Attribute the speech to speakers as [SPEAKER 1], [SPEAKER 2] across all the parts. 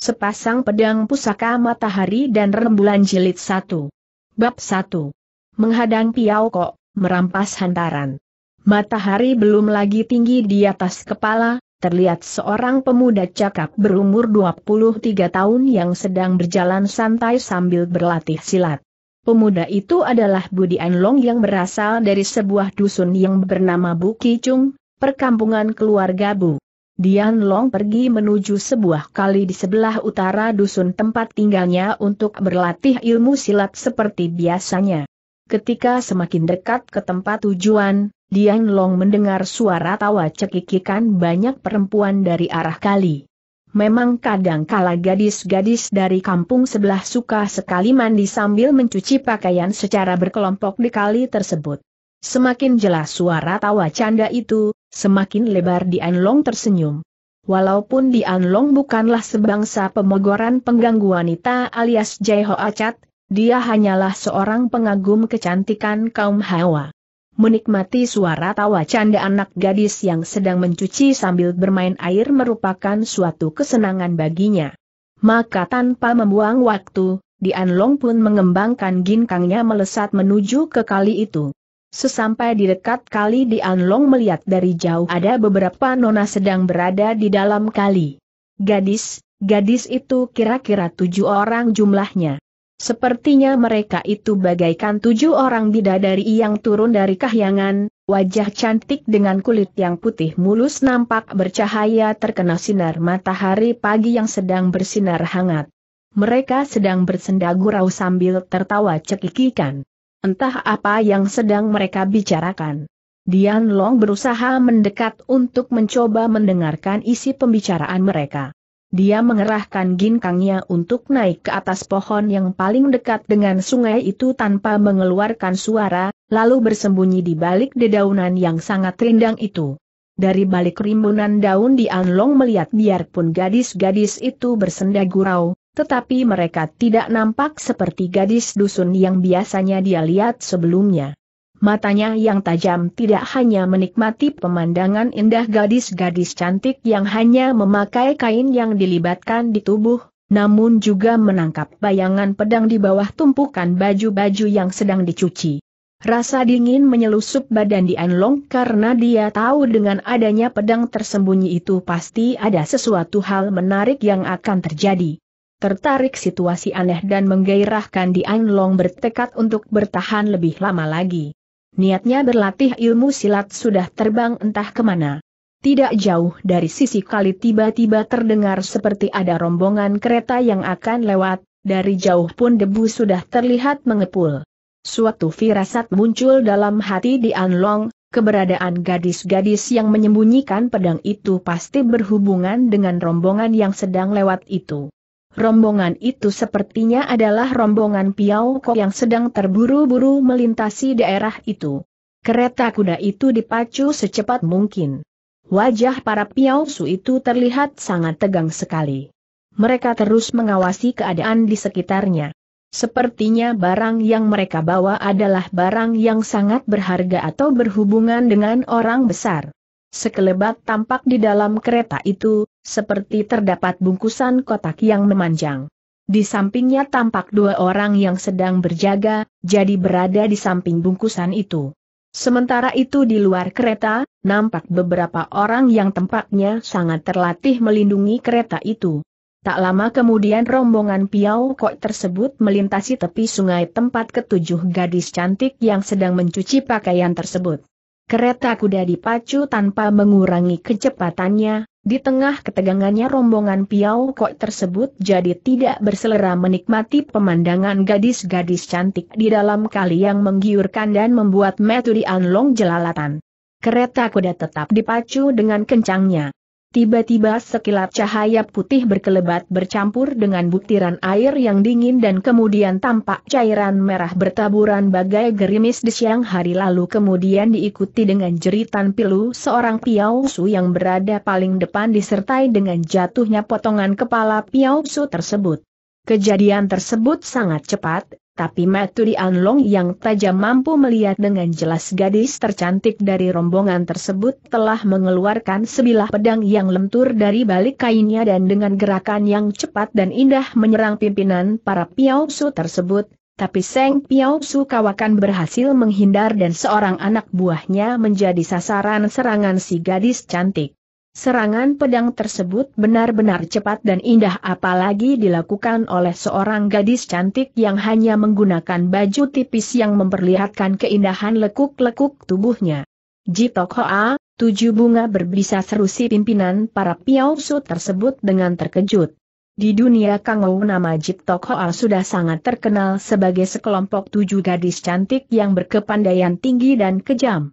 [SPEAKER 1] Sepasang Pedang Pusaka Matahari dan Rembulan Jilid satu. Bab satu. Menghadang Piao Kok, merampas hantaran. Matahari belum lagi tinggi di atas kepala, terlihat seorang pemuda cakap berumur 23 tahun yang sedang berjalan santai sambil berlatih silat. Pemuda itu adalah Budi Anlong yang berasal dari sebuah dusun yang bernama Bukicung, perkampungan keluarga Bu. Dian Long pergi menuju sebuah kali di sebelah utara dusun tempat tinggalnya untuk berlatih ilmu silat seperti biasanya. Ketika semakin dekat ke tempat tujuan, Dian Long mendengar suara tawa cekikikan banyak perempuan dari arah kali. Memang kadang kala gadis-gadis dari kampung sebelah suka sekali mandi sambil mencuci pakaian secara berkelompok di kali tersebut. Semakin jelas suara tawa canda itu, Semakin lebar di Anlong tersenyum. Walaupun di Anlong bukanlah sebangsa pemogoran pengganggu wanita alias Jai Ho Acat, dia hanyalah seorang pengagum kecantikan kaum hawa. Menikmati suara tawa canda anak gadis yang sedang mencuci sambil bermain air merupakan suatu kesenangan baginya. Maka tanpa membuang waktu, Dian Long pun mengembangkan ginkangnya melesat menuju ke kali itu. Sesampai di dekat kali Di Anlong melihat dari jauh ada beberapa nona sedang berada di dalam kali. Gadis, gadis itu kira-kira tujuh orang jumlahnya. Sepertinya mereka itu bagaikan tujuh orang bidadari yang turun dari kahyangan, wajah cantik dengan kulit yang putih mulus nampak bercahaya terkena sinar matahari pagi yang sedang bersinar hangat. Mereka sedang bersendagurau sambil tertawa cekikikan. Entah apa yang sedang mereka bicarakan. Dian Long berusaha mendekat untuk mencoba mendengarkan isi pembicaraan mereka. Dia mengerahkan ginkangnya untuk naik ke atas pohon yang paling dekat dengan sungai itu tanpa mengeluarkan suara, lalu bersembunyi di balik dedaunan yang sangat rindang itu. Dari balik rimbunan daun Dian Long melihat biarpun gadis-gadis itu bersenda gurau, tetapi mereka tidak nampak seperti gadis dusun yang biasanya dia lihat sebelumnya. Matanya yang tajam tidak hanya menikmati pemandangan indah gadis-gadis cantik yang hanya memakai kain yang dilibatkan di tubuh, namun juga menangkap bayangan pedang di bawah tumpukan baju-baju yang sedang dicuci. Rasa dingin menyelusup badan di Anlong karena dia tahu dengan adanya pedang tersembunyi itu pasti ada sesuatu hal menarik yang akan terjadi. Tertarik situasi aneh dan menggairahkan di Long bertekad untuk bertahan lebih lama lagi. Niatnya berlatih ilmu silat sudah terbang entah kemana. Tidak jauh dari sisi kali tiba-tiba terdengar seperti ada rombongan kereta yang akan lewat, dari jauh pun debu sudah terlihat mengepul. Suatu firasat muncul dalam hati di Long. keberadaan gadis-gadis yang menyembunyikan pedang itu pasti berhubungan dengan rombongan yang sedang lewat itu. Rombongan itu sepertinya adalah rombongan kok yang sedang terburu-buru melintasi daerah itu. Kereta kuda itu dipacu secepat mungkin. Wajah para piau su itu terlihat sangat tegang sekali. Mereka terus mengawasi keadaan di sekitarnya. Sepertinya barang yang mereka bawa adalah barang yang sangat berharga atau berhubungan dengan orang besar. Sekelebat tampak di dalam kereta itu, seperti terdapat bungkusan kotak yang memanjang. Di sampingnya tampak dua orang yang sedang berjaga, jadi berada di samping bungkusan itu. Sementara itu di luar kereta, nampak beberapa orang yang tempatnya sangat terlatih melindungi kereta itu. Tak lama kemudian rombongan Piau Kok tersebut melintasi tepi sungai tempat ketujuh gadis cantik yang sedang mencuci pakaian tersebut. Kereta kuda dipacu tanpa mengurangi kecepatannya, di tengah ketegangannya rombongan Piau Kok tersebut jadi tidak berselera menikmati pemandangan gadis-gadis cantik di dalam kali yang menggiurkan dan membuat metode Anlong jelalatan. Kereta kuda tetap dipacu dengan kencangnya. Tiba-tiba sekilat cahaya putih berkelebat bercampur dengan butiran air yang dingin dan kemudian tampak cairan merah bertaburan bagai gerimis di siang hari lalu kemudian diikuti dengan jeritan pilu seorang piausu yang berada paling depan disertai dengan jatuhnya potongan kepala piausu tersebut. Kejadian tersebut sangat cepat, tapi di Anlong yang tajam mampu melihat dengan jelas gadis tercantik dari rombongan tersebut telah mengeluarkan sebilah pedang yang lentur dari balik kainnya dan dengan gerakan yang cepat dan indah menyerang pimpinan para Su tersebut, tapi Seng Su Kawakan berhasil menghindar dan seorang anak buahnya menjadi sasaran serangan si gadis cantik. Serangan pedang tersebut benar-benar cepat dan indah apalagi dilakukan oleh seorang gadis cantik yang hanya menggunakan baju tipis yang memperlihatkan keindahan lekuk-lekuk tubuhnya. Jitok Hoa, tujuh bunga berbisa seru si pimpinan para piausu tersebut dengan terkejut. Di dunia Kangou nama Jitok Hoa sudah sangat terkenal sebagai sekelompok tujuh gadis cantik yang berkepandaian tinggi dan kejam.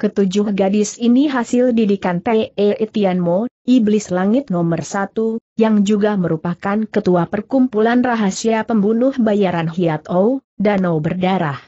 [SPEAKER 1] Ketujuh gadis ini hasil didikan T.E. Etianmo, Iblis Langit nomor satu, yang juga merupakan ketua perkumpulan rahasia pembunuh bayaran Hiat O, Danau Berdarah.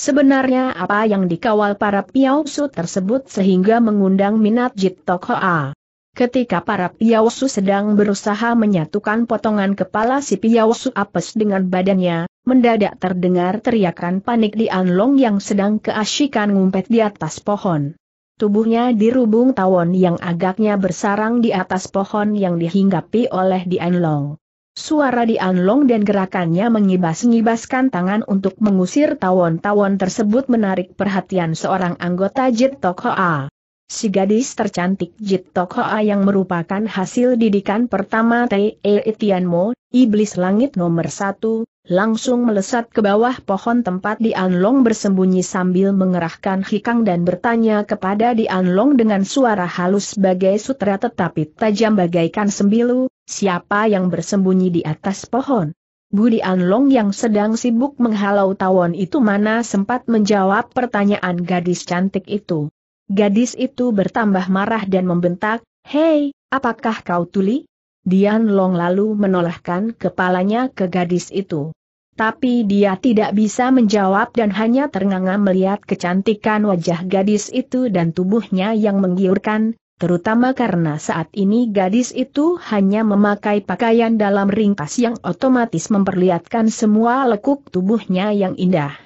[SPEAKER 1] Sebenarnya apa yang dikawal para Piausu tersebut sehingga mengundang minat Jit Hoa? Ketika para Piaosu sedang berusaha menyatukan potongan kepala si Piaosu apes dengan badannya, mendadak terdengar teriakan panik di Anlong yang sedang keasyikan ngumpet di atas pohon. Tubuhnya dirubung tawon yang agaknya bersarang di atas pohon yang dihinggapi oleh di Anlong. Suara di Anlong dan gerakannya mengibas-ngibaskan tangan untuk mengusir tawon-tawon tersebut menarik perhatian seorang anggota Jit Toko A. Si gadis tercantik Jit Tok yang merupakan hasil didikan pertama Tei Tianmo, iblis langit nomor satu, langsung melesat ke bawah pohon tempat di Anlong bersembunyi sambil mengerahkan hikang dan bertanya kepada di Anlong dengan suara halus sebagai sutra tetapi tajam bagaikan sembilu, siapa yang bersembunyi di atas pohon? Budi Anlong yang sedang sibuk menghalau tawon itu mana sempat menjawab pertanyaan gadis cantik itu. Gadis itu bertambah marah dan membentak, Hei, apakah kau tuli? Dian Long lalu menolehkan kepalanya ke gadis itu. Tapi dia tidak bisa menjawab dan hanya ternganga melihat kecantikan wajah gadis itu dan tubuhnya yang menggiurkan, terutama karena saat ini gadis itu hanya memakai pakaian dalam ringkas yang otomatis memperlihatkan semua lekuk tubuhnya yang indah.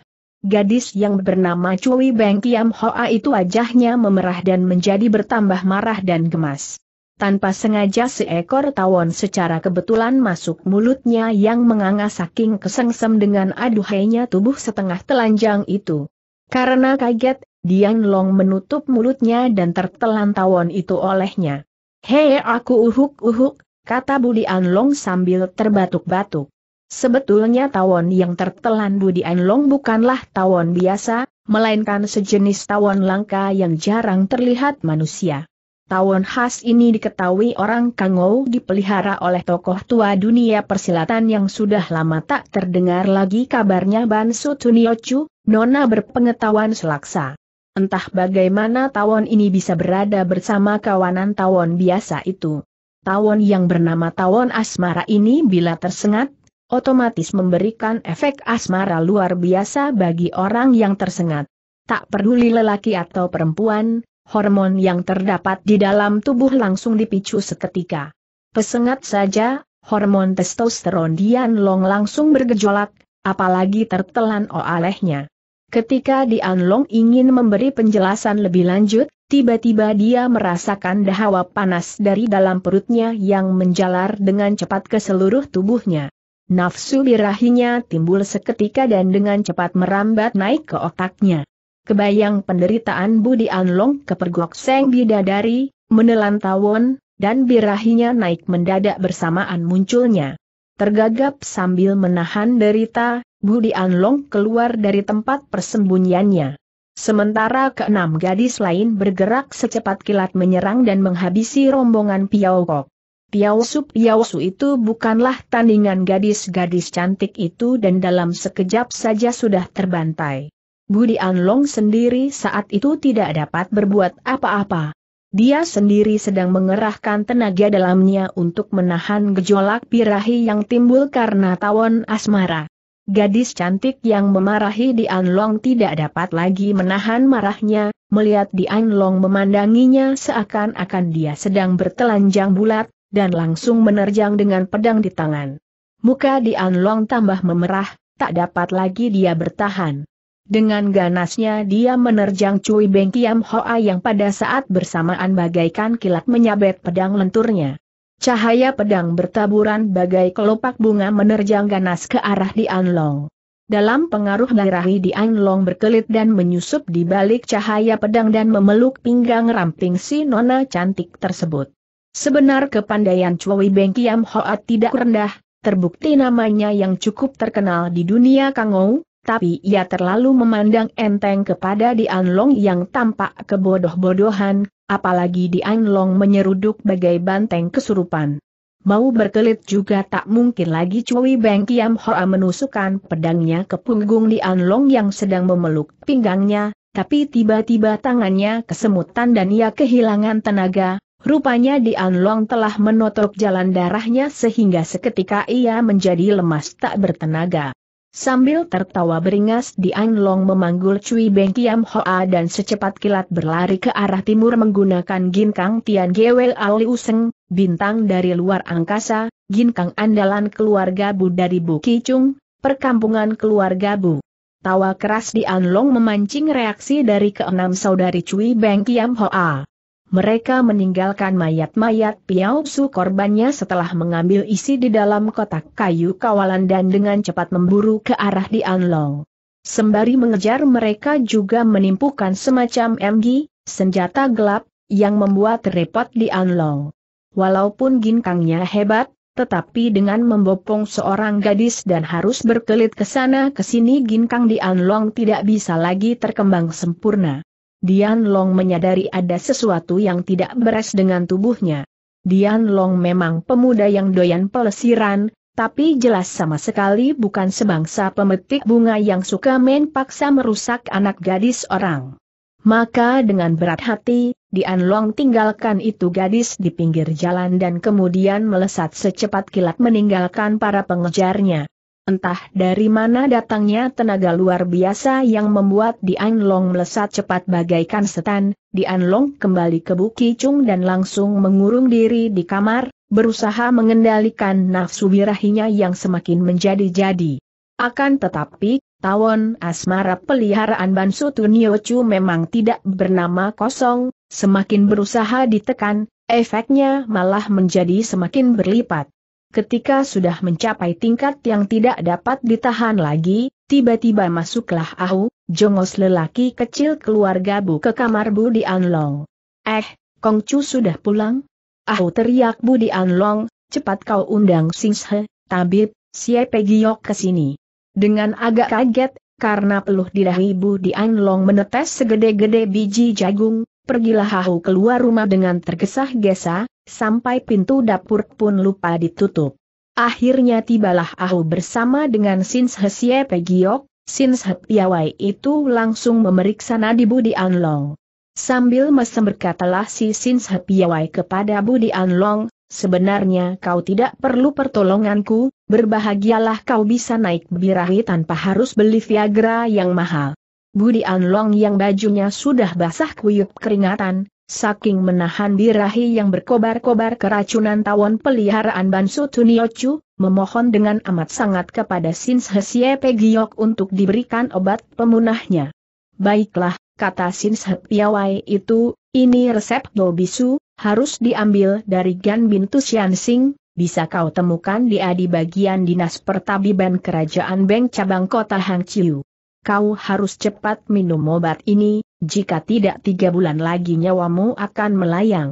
[SPEAKER 1] Gadis yang bernama Cui Beng Kiam Hoa itu wajahnya memerah dan menjadi bertambah marah dan gemas. Tanpa sengaja seekor tawon secara kebetulan masuk mulutnya yang menganga saking kesengsem dengan aduhainya tubuh setengah telanjang itu. Karena kaget, Dian Long menutup mulutnya dan tertelan tawon itu olehnya. Hei aku uhuk-uhuk, kata Bu Dian Long sambil terbatuk-batuk. Sebetulnya tawon yang tertelan Budi Anlong bukanlah tawon biasa, melainkan sejenis tawon langka yang jarang terlihat manusia. Tawon khas ini diketahui orang Kangou dipelihara oleh tokoh tua dunia persilatan yang sudah lama tak terdengar lagi kabarnya Bansu Tuniochu, nona berpengetahuan selaksa. Entah bagaimana tawon ini bisa berada bersama kawanan tawon biasa itu. Tawon yang bernama tawon asmara ini bila tersengat, otomatis memberikan efek asmara luar biasa bagi orang yang tersengat. Tak peduli lelaki atau perempuan, hormon yang terdapat di dalam tubuh langsung dipicu seketika. Pesengat saja, hormon testosteron Dian Long langsung bergejolak, apalagi tertelan olehnya. Ketika Dian Long ingin memberi penjelasan lebih lanjut, tiba-tiba dia merasakan dahawa panas dari dalam perutnya yang menjalar dengan cepat ke seluruh tubuhnya nafsu birahinya timbul seketika dan dengan cepat merambat naik ke otaknya. Kebayang penderitaan Budi Anlong kepergok seng bidadari, menelan tawon, dan birahinya naik mendadak bersamaan munculnya. Tergagap sambil menahan derita, Budi Anlong keluar dari tempat persembunyiannya. Sementara keenam gadis lain bergerak secepat kilat menyerang dan menghabisi rombongan Piaokok. Piausu Piausu itu bukanlah tandingan gadis-gadis cantik itu dan dalam sekejap saja sudah terbantai. Budi Anlong sendiri saat itu tidak dapat berbuat apa-apa. Dia sendiri sedang mengerahkan tenaga dalamnya untuk menahan gejolak pirahi yang timbul karena tawon asmara. Gadis cantik yang memarahi Dian Long tidak dapat lagi menahan marahnya, melihat Dian Long memandanginya seakan-akan dia sedang bertelanjang bulat, dan langsung menerjang dengan pedang di tangan. Muka di Long tambah memerah, tak dapat lagi dia bertahan. Dengan ganasnya dia menerjang Cui Beng Kiam Hoa yang pada saat bersamaan bagaikan kilat menyabet pedang lenturnya. Cahaya pedang bertaburan bagai kelopak bunga menerjang ganas ke arah di Long. Dalam pengaruh lirahi di Long berkelit dan menyusup di balik cahaya pedang dan memeluk pinggang ramping si nona cantik tersebut. Sebenar kepandaian Chui Beng Kiam Hoat tidak rendah, terbukti namanya yang cukup terkenal di dunia Kangou, tapi ia terlalu memandang enteng kepada Dian Long yang tampak kebodoh-bodohan, apalagi Dian Long menyeruduk bagai banteng kesurupan. Mau berkelit juga tak mungkin lagi Cui Beng Kiam Hoa menusukkan pedangnya ke punggung Dian Long yang sedang memeluk pinggangnya, tapi tiba-tiba tangannya kesemutan dan ia kehilangan tenaga, Rupanya Dian Long telah menotok jalan darahnya sehingga seketika ia menjadi lemas tak bertenaga. Sambil tertawa beringas Dian Long memanggul Cui Beng Kiam Hoa dan secepat kilat berlari ke arah timur menggunakan ginkang Tian Gwe Ali Useng, bintang dari luar angkasa, ginkang andalan keluarga Bu dari Bu Kicung, perkampungan keluarga Bu. Tawa keras Dian Long memancing reaksi dari keenam saudari Cui Beng Kiam Hoa mereka meninggalkan mayat-mayat Piao Su korbannya setelah mengambil isi di dalam kotak kayu kawalan dan dengan cepat memburu ke arah di Anlong. Sembari mengejar mereka juga menimpukan semacam MG, senjata gelap, yang membuat repot di Anlong. Walaupun ginkangnya hebat, tetapi dengan membopong seorang gadis dan harus berkelit ke sana ke sini ginkang di Anlong tidak bisa lagi terkembang sempurna. Dian Long menyadari ada sesuatu yang tidak beres dengan tubuhnya. Dian Long memang pemuda yang doyan pelesiran, tapi jelas sama sekali bukan sebangsa pemetik bunga yang suka main paksa merusak anak gadis orang. Maka dengan berat hati, Dian Long tinggalkan itu gadis di pinggir jalan dan kemudian melesat secepat kilat meninggalkan para pengejarnya. Entah dari mana datangnya tenaga luar biasa yang membuat Dian Long melesat cepat bagaikan setan, Dian Long kembali ke Bukicung dan langsung mengurung diri di kamar, berusaha mengendalikan nafsu birahinya yang semakin menjadi-jadi. Akan tetapi, tawon asmara peliharaan Bansu Tuniochu memang tidak bernama kosong, semakin berusaha ditekan, efeknya malah menjadi semakin berlipat ketika sudah mencapai tingkat yang tidak dapat ditahan lagi, tiba-tiba masuklah Ahu, jongos lelaki kecil keluarga Bu ke kamar Bu Anlong. Eh, Kongcu sudah pulang? Ahu teriak Bu Anlong. cepat kau undang Singshe, tabib, Siepe Giyok ke sini. Dengan agak kaget, karena peluh di dahi Bu Anlong menetes segede-gede biji jagung, pergilah Hahu keluar rumah dengan tergesa-gesa, sampai pintu dapur pun lupa ditutup. Akhirnya tibalah Ahu bersama dengan Sin Hsie Pegiok, Piawai itu langsung memeriksa nadi Budi Anlong. Sambil mesem berkatalah si Sin Piawai kepada Budi Anlong, sebenarnya kau tidak perlu pertolonganku, berbahagialah kau bisa naik birahi tanpa harus beli Viagra yang mahal. Budi Anlong yang bajunya sudah basah kuyup keringatan, saking menahan dirahi yang berkobar-kobar keracunan tawon peliharaan Bansu Tuniochu, memohon dengan amat sangat kepada Sin Hsie Pegiok untuk diberikan obat pemunahnya. Baiklah, kata Sin Hpiawai itu, ini resep Dobisu, harus diambil dari Gan Bintu Xiansing, bisa kau temukan dia di bagian dinas pertabiban kerajaan Beng cabang kota Hangciu kau harus cepat minum obat ini, jika tidak tiga bulan lagi nyawamu akan melayang.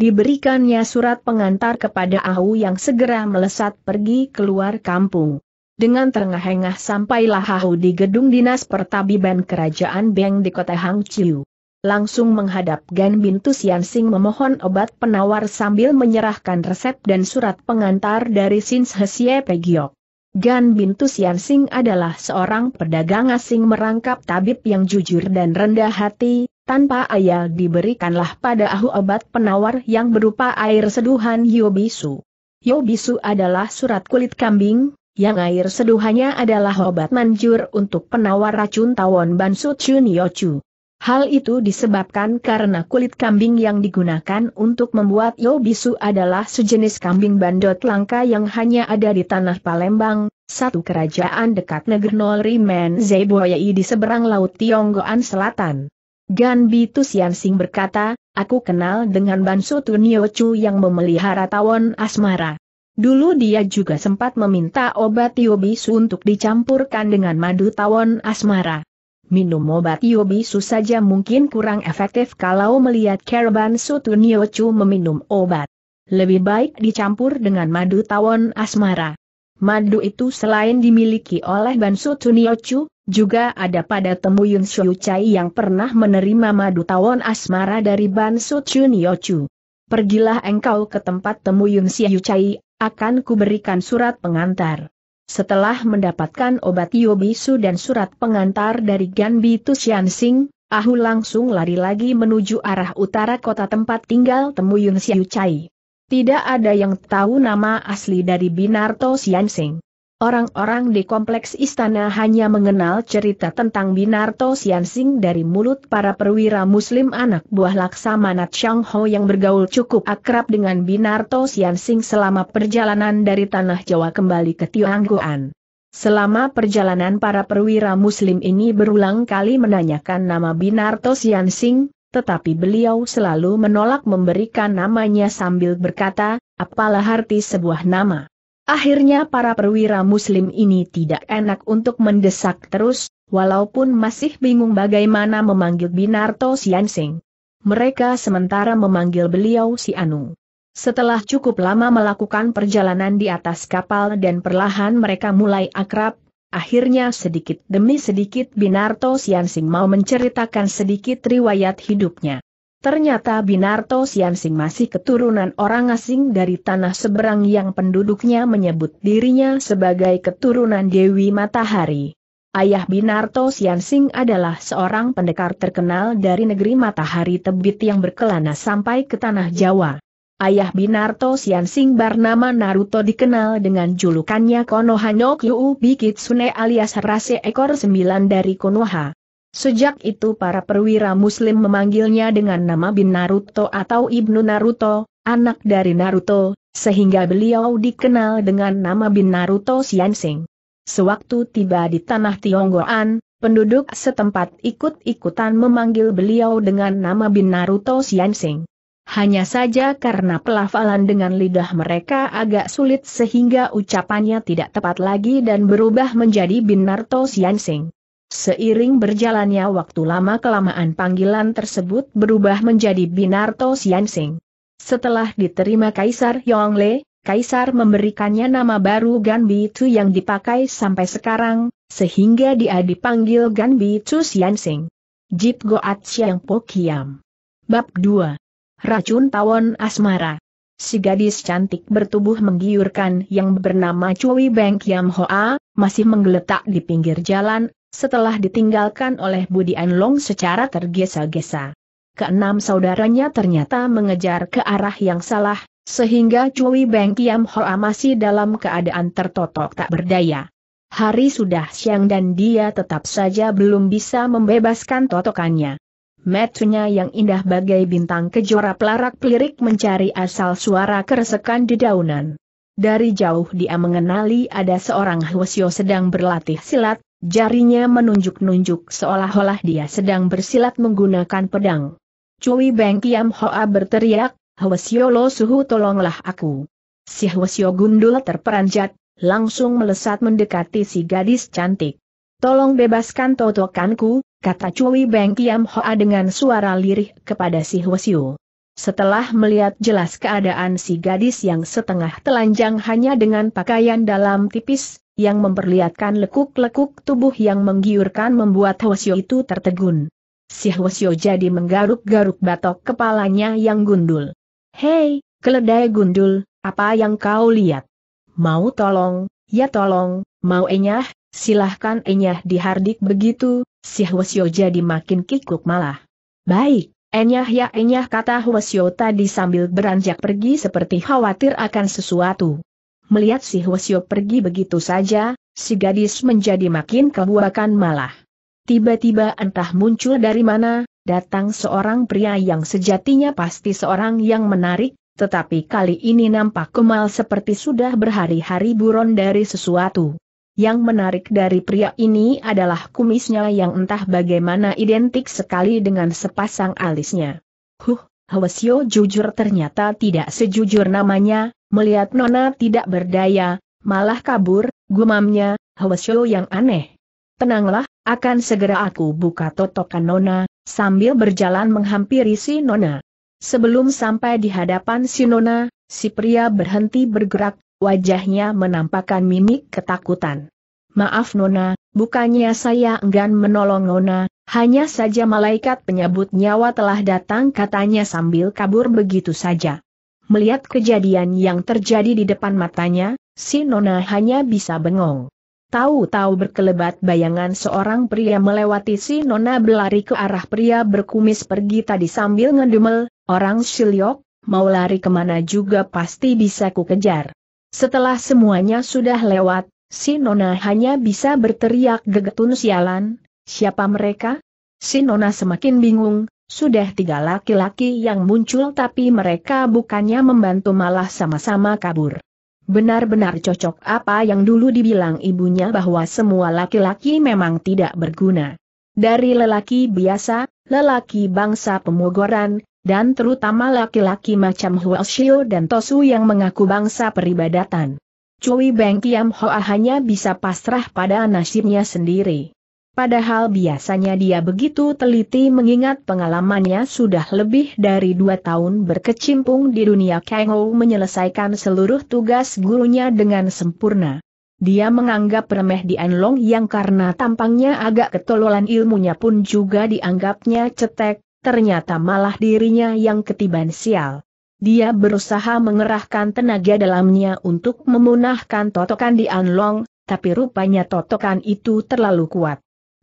[SPEAKER 1] Diberikannya surat pengantar kepada Ahu yang segera melesat pergi keluar kampung. Dengan terengah-engah sampailah Ahu di gedung dinas pertabiban kerajaan Beng di kota Hangzhou. Langsung menghadap Gan Bintu Sing memohon obat penawar sambil menyerahkan resep dan surat pengantar dari Sins Hsie Pegiok. Gan Bintu Sing adalah seorang pedagang asing merangkap tabib yang jujur dan rendah hati, tanpa ayal diberikanlah pada Ahu obat penawar yang berupa air seduhan Yobisu. Yobisu adalah surat kulit kambing, yang air seduhannya adalah obat manjur untuk penawar racun tawon Bansu Chun Yochu. Hal itu disebabkan karena kulit kambing yang digunakan untuk membuat Yobisu adalah sejenis kambing bandot langka yang hanya ada di tanah Palembang, satu kerajaan dekat Nolri Men Zeboyai di seberang Laut Tionggoan Selatan. Gan Bitu Siansing berkata, aku kenal dengan Bansu Tuniochu yang memelihara tawon asmara. Dulu dia juga sempat meminta obat Yobisu untuk dicampurkan dengan madu tawon asmara minum obat Yobisu saja mungkin kurang efektif kalau melihat Sutu Niochu meminum obat. Lebih baik dicampur dengan madu tawon asmara. Madu itu selain dimiliki oleh Bansu Tuniochu, juga ada pada Temuyun Shouchai yang pernah menerima madu tawon asmara dari Bansu Tuniochu. Pergilah engkau ke tempat Temuyun Shouchai, akan kuberikan surat pengantar. Setelah mendapatkan obat Yobisu dan surat pengantar dari Ganbi Yansing, Ahu langsung lari lagi menuju arah utara kota tempat tinggal Yun Siu Chai. Tidak ada yang tahu nama asli dari Binarto Yansing. Orang-orang di kompleks istana hanya mengenal cerita tentang Binarto Siansing dari mulut para perwira muslim anak buah Laksamana Chang Ho yang bergaul cukup akrab dengan Binarto Siansing selama perjalanan dari Tanah Jawa kembali ke Tiangguan. Selama perjalanan para perwira muslim ini berulang kali menanyakan nama Binarto Siansing, tetapi beliau selalu menolak memberikan namanya sambil berkata, apalah arti sebuah nama. Akhirnya para perwira muslim ini tidak enak untuk mendesak terus, walaupun masih bingung bagaimana memanggil Binarto Siansing. Mereka sementara memanggil beliau Si Anu. Setelah cukup lama melakukan perjalanan di atas kapal dan perlahan mereka mulai akrab, akhirnya sedikit demi sedikit Binarto Siansing mau menceritakan sedikit riwayat hidupnya. Ternyata Binarto Siansing masih keturunan orang asing dari tanah seberang yang penduduknya menyebut dirinya sebagai keturunan Dewi Matahari. Ayah Binarto Siansing adalah seorang pendekar terkenal dari negeri Matahari Tebit yang berkelana sampai ke tanah Jawa. Ayah Binarto Siansing bernama Naruto dikenal dengan julukannya Konoha no Kyuubi Kitsune alias Rase Ekor Sembilan dari Konoha. Sejak itu para perwira muslim memanggilnya dengan nama Bin Naruto atau Ibnu Naruto, anak dari Naruto, sehingga beliau dikenal dengan nama Bin Naruto Yansing. Sewaktu tiba di tanah Tionggoan, penduduk setempat ikut-ikutan memanggil beliau dengan nama Bin Naruto Yansing. Hanya saja karena pelafalan dengan lidah mereka agak sulit sehingga ucapannya tidak tepat lagi dan berubah menjadi Bin Naruto Yansing. Seiring berjalannya waktu lama kelamaan panggilan tersebut berubah menjadi Binarto Xianxing. Setelah diterima Kaisar Yongle, Kaisar memberikannya nama baru Ganbi Tu yang dipakai sampai sekarang, sehingga dia dipanggil Ganbi Tu Xianxing. Jip Goat Siang Pokiam. Bab 2. Racun Tawon Asmara. Si gadis cantik bertubuh menggiurkan yang bernama Cui Beng Kiam Hoa, masih menggeletak di pinggir jalan, setelah ditinggalkan oleh Budi Anlong secara tergesa-gesa. Keenam saudaranya ternyata mengejar ke arah yang salah, sehingga Cui Beng Kiam Hoa masih dalam keadaan tertotok tak berdaya. Hari sudah siang dan dia tetap saja belum bisa membebaskan totokannya. Metunya yang indah bagai bintang kejora pelarak-pelirik mencari asal suara keresekan di daunan. Dari jauh dia mengenali ada seorang Hwasyo sedang berlatih silat, Jarinya menunjuk-nunjuk seolah-olah dia sedang bersilat menggunakan pedang. Cui Beng Kiam Hoa berteriak, Hwasyo Lo Suhu tolonglah aku. Si Hwasyo Gundul terperanjat, langsung melesat mendekati si gadis cantik. Tolong bebaskan totokanku, kata Cui Beng Kiam Hoa dengan suara lirih kepada si Hwasyo. Setelah melihat jelas keadaan si gadis yang setengah telanjang hanya dengan pakaian dalam tipis, yang memperlihatkan lekuk-lekuk tubuh yang menggiurkan membuat Hwasyo itu tertegun. Si Hwasyo jadi menggaruk-garuk batok kepalanya yang gundul. Hei, keledai gundul, apa yang kau lihat? Mau tolong, ya tolong, mau enyah, silahkan enyah dihardik begitu, si Hwasyo jadi makin kikuk malah. Baik, enyah ya enyah kata Hwasyo tadi sambil beranjak pergi seperti khawatir akan sesuatu. Melihat si Hwasyo pergi begitu saja, si gadis menjadi makin kebuakan malah. Tiba-tiba entah muncul dari mana, datang seorang pria yang sejatinya pasti seorang yang menarik, tetapi kali ini nampak Kemal seperti sudah berhari-hari buron dari sesuatu. Yang menarik dari pria ini adalah kumisnya yang entah bagaimana identik sekali dengan sepasang alisnya. Huh, Hwasyo jujur ternyata tidak sejujur namanya, Melihat Nona tidak berdaya, malah kabur, gumamnya, Hwasyo yang aneh. Tenanglah, akan segera aku buka totokan Nona, sambil berjalan menghampiri si Nona. Sebelum sampai di hadapan si Nona, si pria berhenti bergerak, wajahnya menampakkan mimik ketakutan. Maaf Nona, bukannya saya enggan menolong Nona, hanya saja malaikat penyebut nyawa telah datang katanya sambil kabur begitu saja. Melihat kejadian yang terjadi di depan matanya, si Nona hanya bisa bengong. Tahu-tahu berkelebat bayangan seorang pria melewati si Nona berlari ke arah pria berkumis pergi tadi sambil ngedumel, orang siliok, mau lari kemana juga pasti bisa kukejar. Setelah semuanya sudah lewat, si Nona hanya bisa berteriak gegetun sialan, siapa mereka? Si Nona semakin bingung, sudah tiga laki-laki yang muncul tapi mereka bukannya membantu malah sama-sama kabur. Benar-benar cocok apa yang dulu dibilang ibunya bahwa semua laki-laki memang tidak berguna. Dari lelaki biasa, lelaki bangsa pemogoran, dan terutama laki-laki macam Huashio dan Tosu yang mengaku bangsa peribadatan. Cui Beng Kiam Hoa hanya bisa pasrah pada nasibnya sendiri. Padahal biasanya dia begitu teliti mengingat pengalamannya sudah lebih dari dua tahun berkecimpung di dunia Ho menyelesaikan seluruh tugas gurunya dengan sempurna. Dia menganggap remeh Dian Long yang karena tampangnya agak ketololan ilmunya pun juga dianggapnya cetek, ternyata malah dirinya yang ketiban sial. Dia berusaha mengerahkan tenaga dalamnya untuk memunahkan totokan Dian Long, tapi rupanya totokan itu terlalu kuat.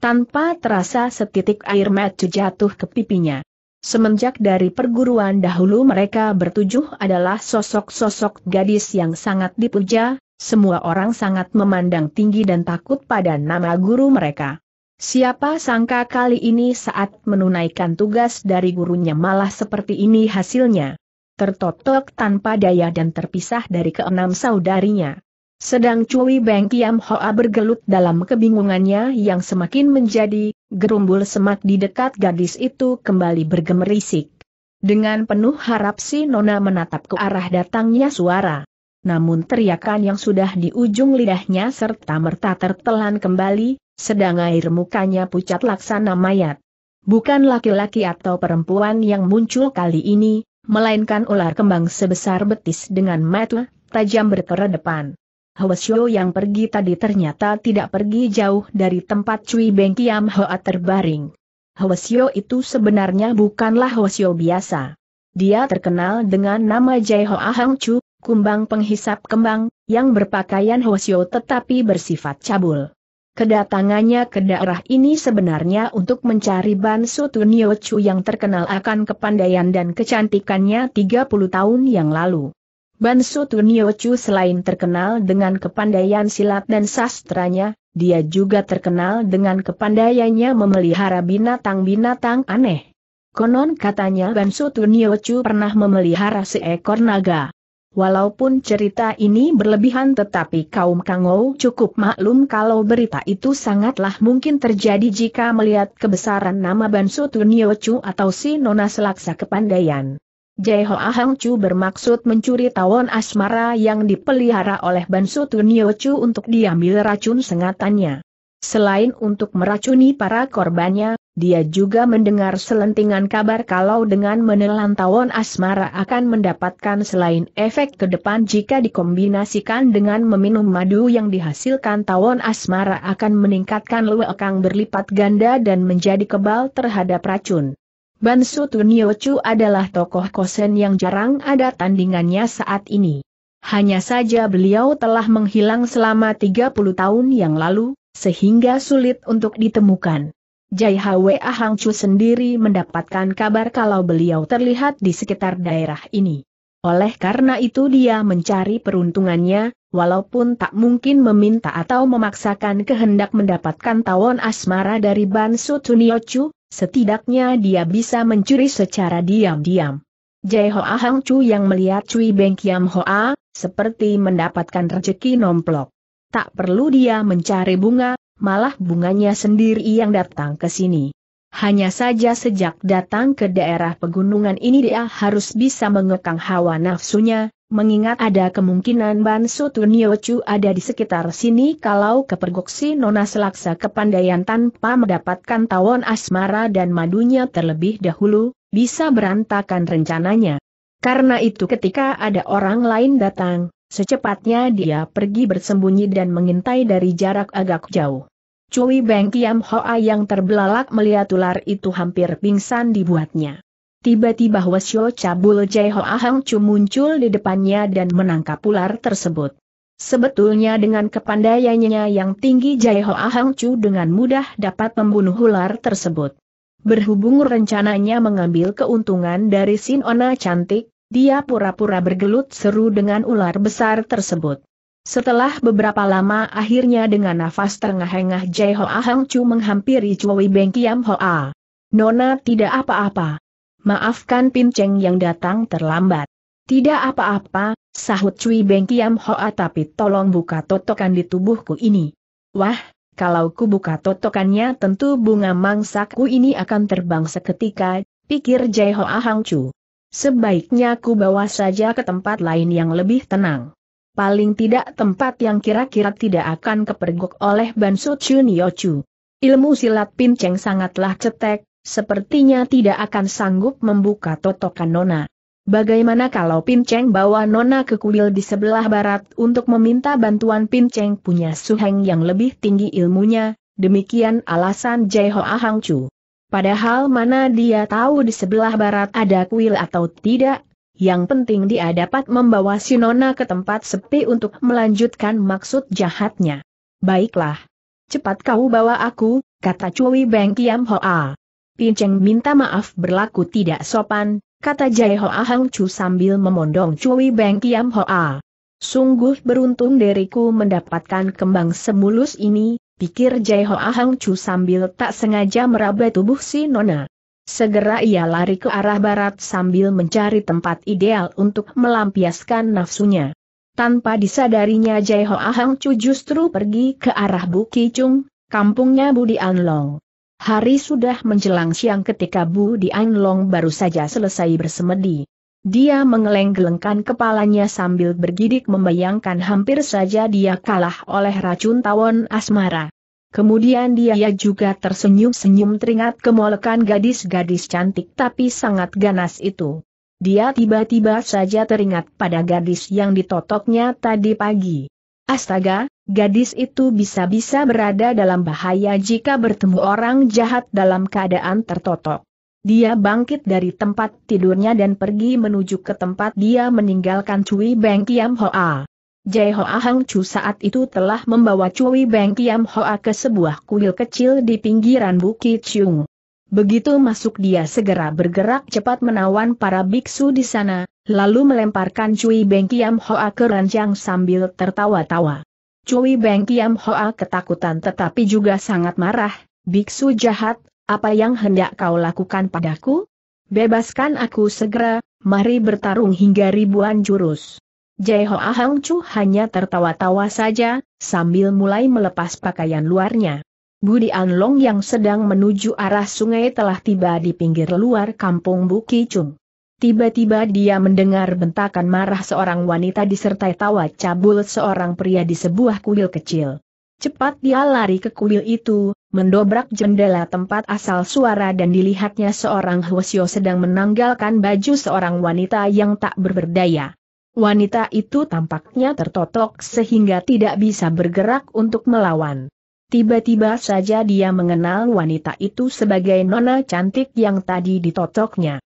[SPEAKER 1] Tanpa terasa setitik air mata jatuh ke pipinya. Semenjak dari perguruan dahulu mereka bertujuh adalah sosok-sosok gadis yang sangat dipuja, semua orang sangat memandang tinggi dan takut pada nama guru mereka. Siapa sangka kali ini saat menunaikan tugas dari gurunya malah seperti ini hasilnya. Tertotok tanpa daya dan terpisah dari keenam saudarinya. Sedang Cui Beng Kiam Hoa bergelut dalam kebingungannya yang semakin menjadi, gerumbul semak di dekat gadis itu kembali bergemerisik. Dengan penuh harap si Nona menatap ke arah datangnya suara. Namun teriakan yang sudah di ujung lidahnya serta merta tertelan kembali, sedang air mukanya pucat laksana mayat. Bukan laki-laki atau perempuan yang muncul kali ini, melainkan ular kembang sebesar betis dengan mata tajam berkeredepan. Hwasyo yang pergi tadi ternyata tidak pergi jauh dari tempat Cui Beng Kiam Hoa terbaring. Hwasyo itu sebenarnya bukanlah Hwasyo biasa. Dia terkenal dengan nama Jai Hoa Hang Chu, kumbang penghisap kembang, yang berpakaian Hwasyo tetapi bersifat cabul. Kedatangannya ke daerah ini sebenarnya untuk mencari Bansu Tunio Chu yang terkenal akan kepandaian dan kecantikannya 30 tahun yang lalu. Bansu Tuniochu selain terkenal dengan kepandaian silat dan sastranya, dia juga terkenal dengan kepandaiannya memelihara binatang-binatang aneh. Konon katanya Bansu Tuniochu pernah memelihara seekor naga. Walaupun cerita ini berlebihan tetapi kaum Kangou cukup maklum kalau berita itu sangatlah mungkin terjadi jika melihat kebesaran nama Bansu Tuniochu atau si Nona Selaksa Kepandaian. Jai Ho Ahang Chu bermaksud mencuri tawon asmara yang dipelihara oleh Bansu Tunio Chu untuk diambil racun sengatannya. Selain untuk meracuni para korbannya, dia juga mendengar selentingan kabar kalau dengan menelan tawon asmara akan mendapatkan selain efek ke depan jika dikombinasikan dengan meminum madu yang dihasilkan tawon asmara akan meningkatkan luwekang berlipat ganda dan menjadi kebal terhadap racun. Bansu Tuniochu adalah tokoh kosen yang jarang ada tandingannya saat ini. Hanya saja beliau telah menghilang selama 30 tahun yang lalu, sehingga sulit untuk ditemukan. Jai Hwa Hangcu sendiri mendapatkan kabar kalau beliau terlihat di sekitar daerah ini. Oleh karena itu dia mencari peruntungannya, walaupun tak mungkin meminta atau memaksakan kehendak mendapatkan tawon asmara dari Bansu Tuniochu, Setidaknya dia bisa mencuri secara diam-diam. Jai Hoa Hang Chu yang melihat Cui Beng Kiam Hoa, seperti mendapatkan rezeki nomplok. Tak perlu dia mencari bunga, malah bunganya sendiri yang datang ke sini. Hanya saja sejak datang ke daerah pegunungan ini dia harus bisa mengekang hawa nafsunya, mengingat ada kemungkinan Bansu Tuniochu ada di sekitar sini kalau kepergoksi Nona selaksa kepandaian tanpa mendapatkan tawon asmara dan madunya terlebih dahulu, bisa berantakan rencananya. Karena itu ketika ada orang lain datang, secepatnya dia pergi bersembunyi dan mengintai dari jarak agak jauh. Cui Beng Kiam Hoa yang terbelalak melihat ular itu hampir pingsan dibuatnya. Tiba-tiba Wasyo Cabul Jai Ho Ahang Chu muncul di depannya dan menangkap ular tersebut. Sebetulnya dengan kepandaiannya yang tinggi Jai Ho Ahang Chu dengan mudah dapat membunuh ular tersebut. Berhubung rencananya mengambil keuntungan dari Sin Ona cantik, dia pura-pura bergelut seru dengan ular besar tersebut. Setelah beberapa lama akhirnya dengan nafas terengah-engah Jai Ho Ahang Chu menghampiri Chui Beng Kiam Hoa. Nona tidak apa-apa. Maafkan Pinceng yang datang terlambat. Tidak apa-apa, sahut Cui Beng Kiam Hoa tapi tolong buka totokan di tubuhku ini. Wah, kalau ku buka totokannya tentu bunga mangsaku ini akan terbang seketika, pikir Jai Hoa Hang Chu. Sebaiknya ku bawa saja ke tempat lain yang lebih tenang. Paling tidak tempat yang kira-kira tidak akan kepergok oleh Bansu Chunio Chu. Ilmu silat pinceng sangatlah cetek, sepertinya tidak akan sanggup membuka totokan Nona. Bagaimana kalau Pinceng bawa Nona ke kuil di sebelah barat untuk meminta bantuan Pinceng punya Suheng yang lebih tinggi ilmunya, demikian alasan Jai Ahangcu. Padahal mana dia tahu di sebelah barat ada kuil atau tidak, yang penting dia dapat membawa si Nona ke tempat sepi untuk melanjutkan maksud jahatnya. Baiklah. Cepat kau bawa aku, kata Cui Beng Kiam Hoa. Pinceng minta maaf berlaku tidak sopan, kata Jai Hoa Hang Chu sambil memondong Cui Beng Kiam Hoa. Sungguh beruntung diriku mendapatkan kembang semulus ini, pikir Jai Hoa Hang Chu sambil tak sengaja meraba tubuh si Nona. Segera ia lari ke arah barat sambil mencari tempat ideal untuk melampiaskan nafsunya. Tanpa disadarinya Jai Hoa Hang Chu justru pergi ke arah Bukicung, kampungnya Budi Anlong. Hari sudah menjelang siang ketika Bu Long baru saja selesai bersemedi. Dia mengeleng-gelengkan kepalanya sambil bergidik membayangkan hampir saja dia kalah oleh racun tawon asmara. Kemudian dia juga tersenyum-senyum teringat kemolekan gadis-gadis cantik tapi sangat ganas itu. Dia tiba-tiba saja teringat pada gadis yang ditotoknya tadi pagi. Astaga, Gadis itu bisa-bisa berada dalam bahaya jika bertemu orang jahat dalam keadaan tertotok. Dia bangkit dari tempat tidurnya dan pergi menuju ke tempat dia meninggalkan Cui Beng Kiam Hoa. Jai Hoa Hang Chu saat itu telah membawa Cui Beng Kiam Hoa ke sebuah kuil kecil di pinggiran Bukit Chung. Begitu masuk dia segera bergerak cepat menawan para biksu di sana, lalu melemparkan Cui Beng Kiam Hoa ke ranjang sambil tertawa-tawa. Cui Beng Kiam Hoa ketakutan tetapi juga sangat marah, biksu jahat, apa yang hendak kau lakukan padaku? Bebaskan aku segera, mari bertarung hingga ribuan jurus. Jai Hoa Hang Chu hanya tertawa-tawa saja, sambil mulai melepas pakaian luarnya. Budi Anlong yang sedang menuju arah sungai telah tiba di pinggir luar kampung Bukicung. Tiba-tiba dia mendengar bentakan marah seorang wanita disertai tawa cabul seorang pria di sebuah kuil kecil. Cepat dia lari ke kuil itu, mendobrak jendela tempat asal suara dan dilihatnya seorang Hwasyo sedang menanggalkan baju seorang wanita yang tak berberdaya. Wanita itu tampaknya tertotok sehingga tidak bisa bergerak untuk melawan. Tiba-tiba saja dia mengenal wanita itu sebagai nona cantik yang tadi ditotoknya.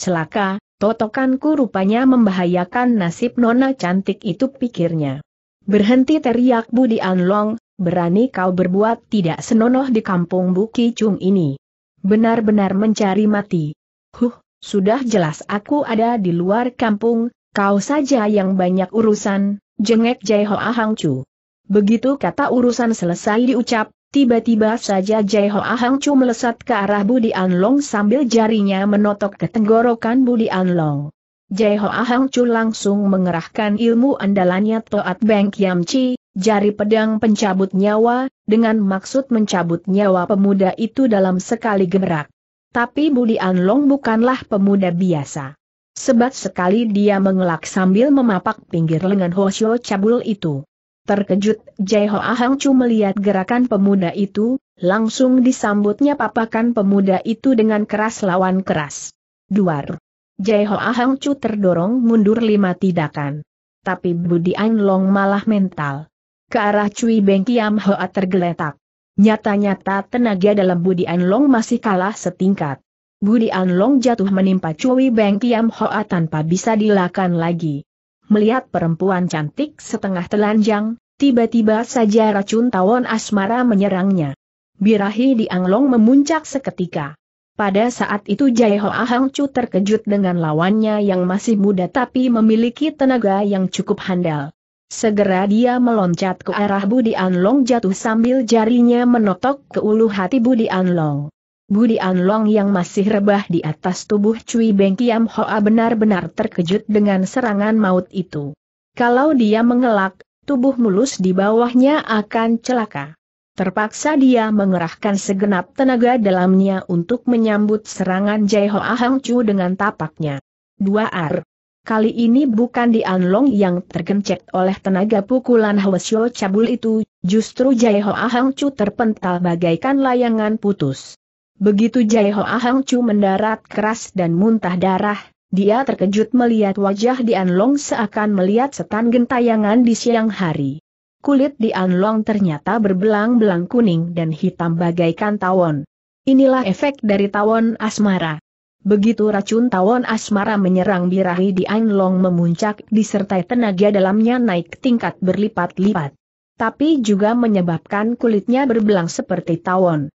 [SPEAKER 1] Celaka, totokanku rupanya membahayakan nasib nona cantik itu pikirnya. Berhenti teriak Budi Anlong, berani kau berbuat tidak senonoh di kampung Buki Chung ini. Benar-benar mencari mati. Huh, sudah jelas aku ada di luar kampung, kau saja yang banyak urusan, jengek Jai Hoa Chu. Begitu kata urusan selesai diucap, Tiba-tiba saja Jai Ho Ahang Chu melesat ke arah Budi Anlong sambil jarinya menotok ke tenggorokan Budi Anlong. Jai Ho Ahang Chu langsung mengerahkan ilmu andalannya Toat Beng Kiam Chi, jari pedang pencabut nyawa, dengan maksud mencabut nyawa pemuda itu dalam sekali gerak. Tapi Budi Anlong bukanlah pemuda biasa. Sebat sekali dia mengelak sambil memapak pinggir lengan Hosyo Cabul itu. Terkejut, Jai Ho Ahang Chu melihat gerakan pemuda itu, langsung disambutnya papakan pemuda itu dengan keras lawan keras. Duar. Jai Ho Ahang Chu terdorong mundur lima tindakan. Tapi Budi Long malah mental. Ke arah Cui Beng Kiam Hoa tergeletak. Nyata-nyata tenaga dalam Budi Long masih kalah setingkat. Budi Long jatuh menimpa Cui Beng Kiam Hoa tanpa bisa dilakukan lagi melihat perempuan cantik setengah telanjang, tiba-tiba saja racun tawon asmara menyerangnya. Birahi di Anglong memuncak seketika. Pada saat itu Jai Ahangcu terkejut dengan lawannya yang masih muda tapi memiliki tenaga yang cukup handal. Segera dia meloncat ke arah Budi Anlong jatuh sambil jarinya menotok ke ulu hati Budi Anlong. Budi Anlong yang masih rebah di atas tubuh Cui Beng Kiam Hoa benar-benar terkejut dengan serangan maut itu. Kalau dia mengelak, tubuh mulus di bawahnya akan celaka. Terpaksa dia mengerahkan segenap tenaga dalamnya untuk menyambut serangan Jai Hoa Hang Chu dengan tapaknya. 2 ar. Kali ini bukan di Anlong yang tergencet oleh tenaga pukulan Hwasyo Cabul itu, justru Jai Hoa Hang Chu terpental bagaikan layangan putus. Begitu Jai Ho Ahang Chu mendarat keras dan muntah darah, dia terkejut melihat wajah Dian Long seakan melihat setan gentayangan di siang hari. Kulit Dian Long ternyata berbelang-belang kuning dan hitam bagaikan tawon. Inilah efek dari tawon asmara. Begitu racun tawon asmara menyerang birahi Dian Long memuncak disertai tenaga dalamnya naik tingkat berlipat-lipat. Tapi juga menyebabkan kulitnya berbelang seperti tawon.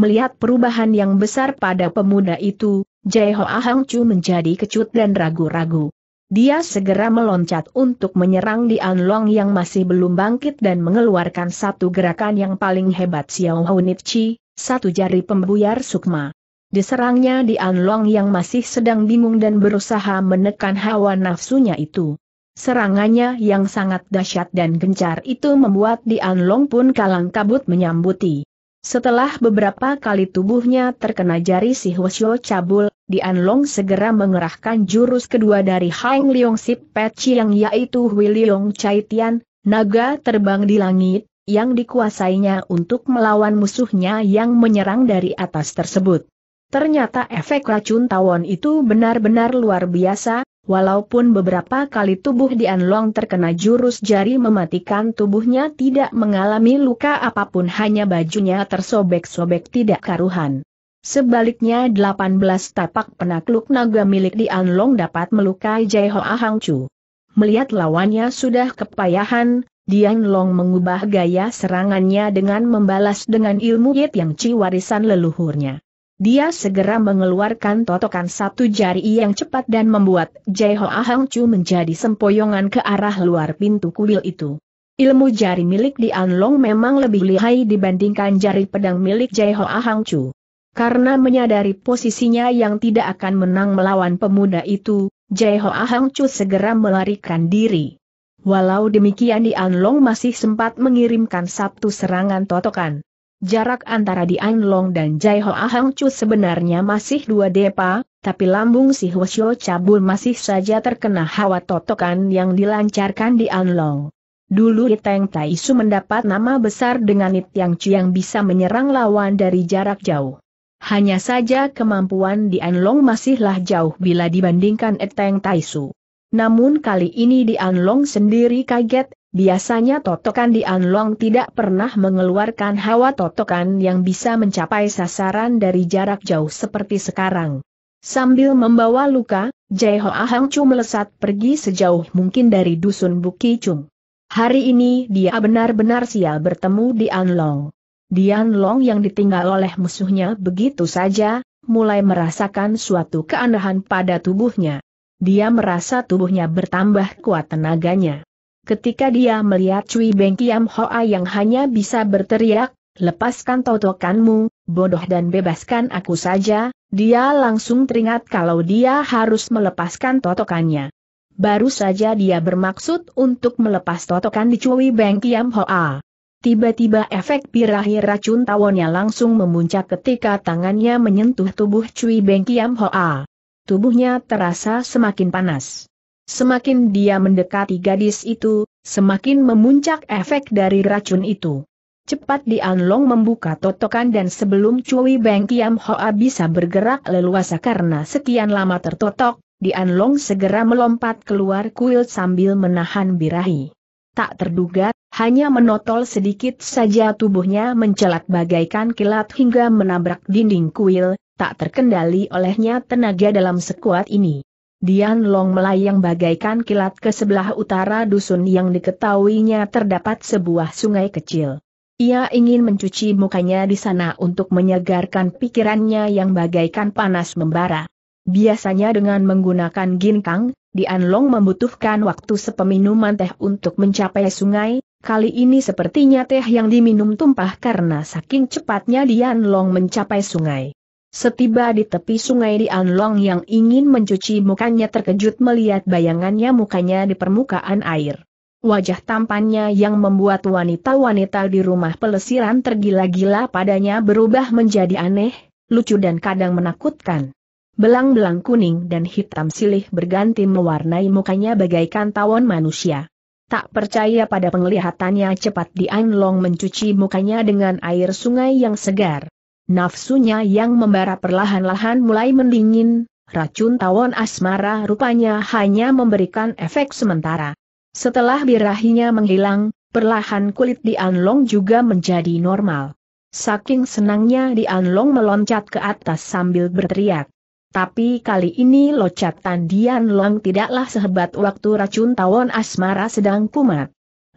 [SPEAKER 1] Melihat perubahan yang besar pada pemuda itu, Jai Ho Ahang Chu menjadi kecut dan ragu-ragu. Dia segera meloncat untuk menyerang di Anlong yang masih belum bangkit dan mengeluarkan satu gerakan yang paling hebat Xiao Chi, satu jari pembuyar sukma. Diserangnya di Anlong yang masih sedang bingung dan berusaha menekan hawa nafsunya itu. Serangannya yang sangat dahsyat dan gencar itu membuat Dian Long pun kalang kabut menyambuti. Setelah beberapa kali tubuhnya terkena jari si Hwasyo cabul, Dian Long segera mengerahkan jurus kedua dari Hang Leong Sip Peci yang yaitu Hui Leong Chai Tian, naga terbang di langit, yang dikuasainya untuk melawan musuhnya yang menyerang dari atas tersebut. Ternyata efek racun tawon itu benar-benar luar biasa, Walaupun beberapa kali tubuh Dian Long terkena jurus jari mematikan tubuhnya tidak mengalami luka apapun hanya bajunya tersobek-sobek tidak karuhan. Sebaliknya 18 tapak penakluk naga milik Dian Long dapat melukai Jai Hoa Chu. Melihat lawannya sudah kepayahan, Dian Long mengubah gaya serangannya dengan membalas dengan ilmu Yit Yang ciwarisan warisan leluhurnya. Dia segera mengeluarkan totokan satu jari yang cepat dan membuat Jai Ho Ahang Chu menjadi sempoyongan ke arah luar pintu kuil itu. Ilmu jari milik di Long memang lebih lihai dibandingkan jari pedang milik Jai Ho Ahang Chu. Karena menyadari posisinya yang tidak akan menang melawan pemuda itu, Jai Ho Ahang Chu segera melarikan diri. Walau demikian di Long masih sempat mengirimkan satu serangan totokan. Jarak antara Dian Long dan Jai Ho Ahang Chu sebenarnya masih dua depa, tapi lambung si Hwasyo Cabul masih saja terkena hawa totokan yang dilancarkan Dian Long. Dulu Iteng Taisu mendapat nama besar dengan It Yang yang bisa menyerang lawan dari jarak jauh. Hanya saja kemampuan Dian Long masihlah jauh bila dibandingkan Eteng Taisu. Namun kali ini Dian Long sendiri kaget Biasanya totokan di Anlong tidak pernah mengeluarkan hawa totokan yang bisa mencapai sasaran dari jarak jauh seperti sekarang. Sambil membawa luka, Jai Ho Ahang Chu melesat pergi sejauh mungkin dari dusun Buki Chung. Hari ini dia benar-benar sial bertemu di Anlong. Di Anlong yang ditinggal oleh musuhnya begitu saja, mulai merasakan suatu keanehan pada tubuhnya. Dia merasa tubuhnya bertambah kuat tenaganya. Ketika dia melihat Cui Beng Kiam Hoa yang hanya bisa berteriak, lepaskan totokanmu, bodoh dan bebaskan aku saja, dia langsung teringat kalau dia harus melepaskan totokannya. Baru saja dia bermaksud untuk melepas totokan di Cui Beng Kiam Hoa. Tiba-tiba efek pirahi racun tawonnya langsung memuncak ketika tangannya menyentuh tubuh Cui Beng Kiam Hoa. Tubuhnya terasa semakin panas. Semakin dia mendekati gadis itu, semakin memuncak efek dari racun itu. Cepat di Long membuka totokan dan sebelum Cui Beng Kiam Hoa bisa bergerak leluasa karena sekian lama tertotok, di Long segera melompat keluar kuil sambil menahan birahi. Tak terduga, hanya menotol sedikit saja tubuhnya mencelat bagaikan kilat hingga menabrak dinding kuil, tak terkendali olehnya tenaga dalam sekuat ini. Dian Long melayang bagaikan kilat ke sebelah utara dusun yang diketahuinya terdapat sebuah sungai kecil. Ia ingin mencuci mukanya di sana untuk menyegarkan pikirannya yang bagaikan panas membara. Biasanya dengan menggunakan ginkang, Dian Long membutuhkan waktu sepeminuman teh untuk mencapai sungai, kali ini sepertinya teh yang diminum tumpah karena saking cepatnya Dian Long mencapai sungai. Setiba di tepi sungai di Anlong yang ingin mencuci mukanya terkejut melihat bayangannya mukanya di permukaan air. Wajah tampannya yang membuat wanita-wanita di rumah pelesiran tergila-gila padanya berubah menjadi aneh, lucu dan kadang menakutkan. Belang-belang kuning dan hitam silih berganti mewarnai mukanya bagaikan tawon manusia. Tak percaya pada penglihatannya cepat di Anlong mencuci mukanya dengan air sungai yang segar. Nafsunya yang membara perlahan-lahan mulai mendingin, racun tawon asmara rupanya hanya memberikan efek sementara. Setelah birahinya menghilang, perlahan kulit di Anlong juga menjadi normal. Saking senangnya di Anlong meloncat ke atas sambil berteriak. Tapi kali ini loncatan Dian Long tidaklah sehebat waktu racun tawon asmara sedang kumat.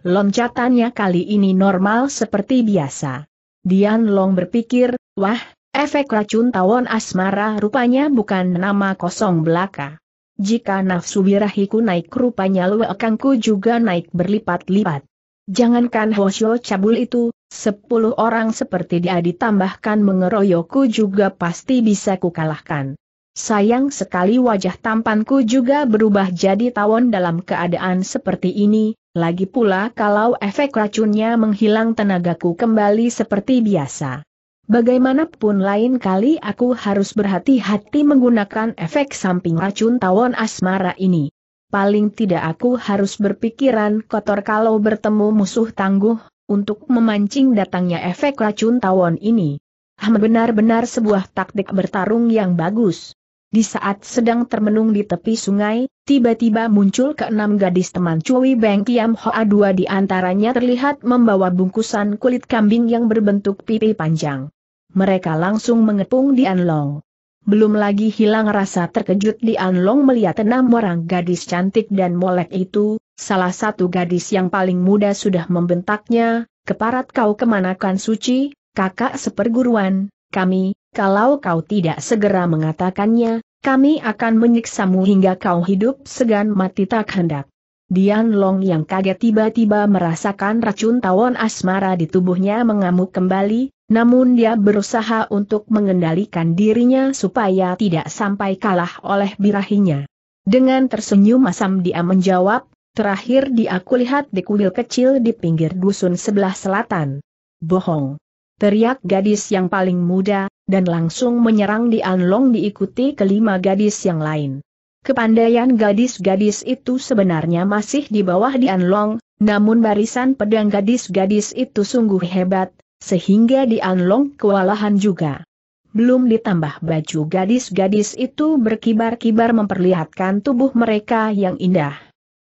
[SPEAKER 1] Loncatannya kali ini normal seperti biasa. Dian Long berpikir, wah, efek racun tawon asmara rupanya bukan nama kosong belaka. Jika nafsu birahiku naik rupanya luekangku juga naik berlipat-lipat. Jangankan Hoshio cabul itu, sepuluh orang seperti dia ditambahkan mengeroyokku juga pasti bisa kukalahkan. Sayang sekali wajah tampanku juga berubah jadi tawon dalam keadaan seperti ini, lagi pula kalau efek racunnya menghilang tenagaku kembali seperti biasa. Bagaimanapun lain kali aku harus berhati-hati menggunakan efek samping racun tawon asmara ini. Paling tidak aku harus berpikiran kotor kalau bertemu musuh tangguh, untuk memancing datangnya efek racun tawon ini. Ham benar-benar sebuah taktik bertarung yang bagus. Di saat sedang termenung di tepi sungai, tiba-tiba muncul keenam gadis teman Cui Beng Kiam Hoa dua di antaranya terlihat membawa bungkusan kulit kambing yang berbentuk pipi panjang. Mereka langsung mengepung di Anlong. Belum lagi hilang rasa terkejut di Anlong melihat enam orang gadis cantik dan molek itu, salah satu gadis yang paling muda sudah membentaknya, keparat kau kemanakan suci, kakak seperguruan, kami, kalau kau tidak segera mengatakannya, kami akan menyiksamu hingga kau hidup segan mati tak hendak. Dian Long yang kaget tiba-tiba merasakan racun tawon asmara di tubuhnya mengamuk kembali, namun dia berusaha untuk mengendalikan dirinya supaya tidak sampai kalah oleh birahinya. Dengan tersenyum asam dia menjawab, terakhir dia kulihat di kuil kecil di pinggir dusun sebelah selatan. Bohong. Teriak gadis yang paling muda, dan langsung menyerang di Anlong diikuti kelima gadis yang lain. Kepandaian gadis-gadis itu sebenarnya masih di bawah di Anlong, namun barisan pedang gadis-gadis itu sungguh hebat, sehingga di Anlong kewalahan juga. Belum ditambah baju gadis-gadis itu berkibar-kibar memperlihatkan tubuh mereka yang indah.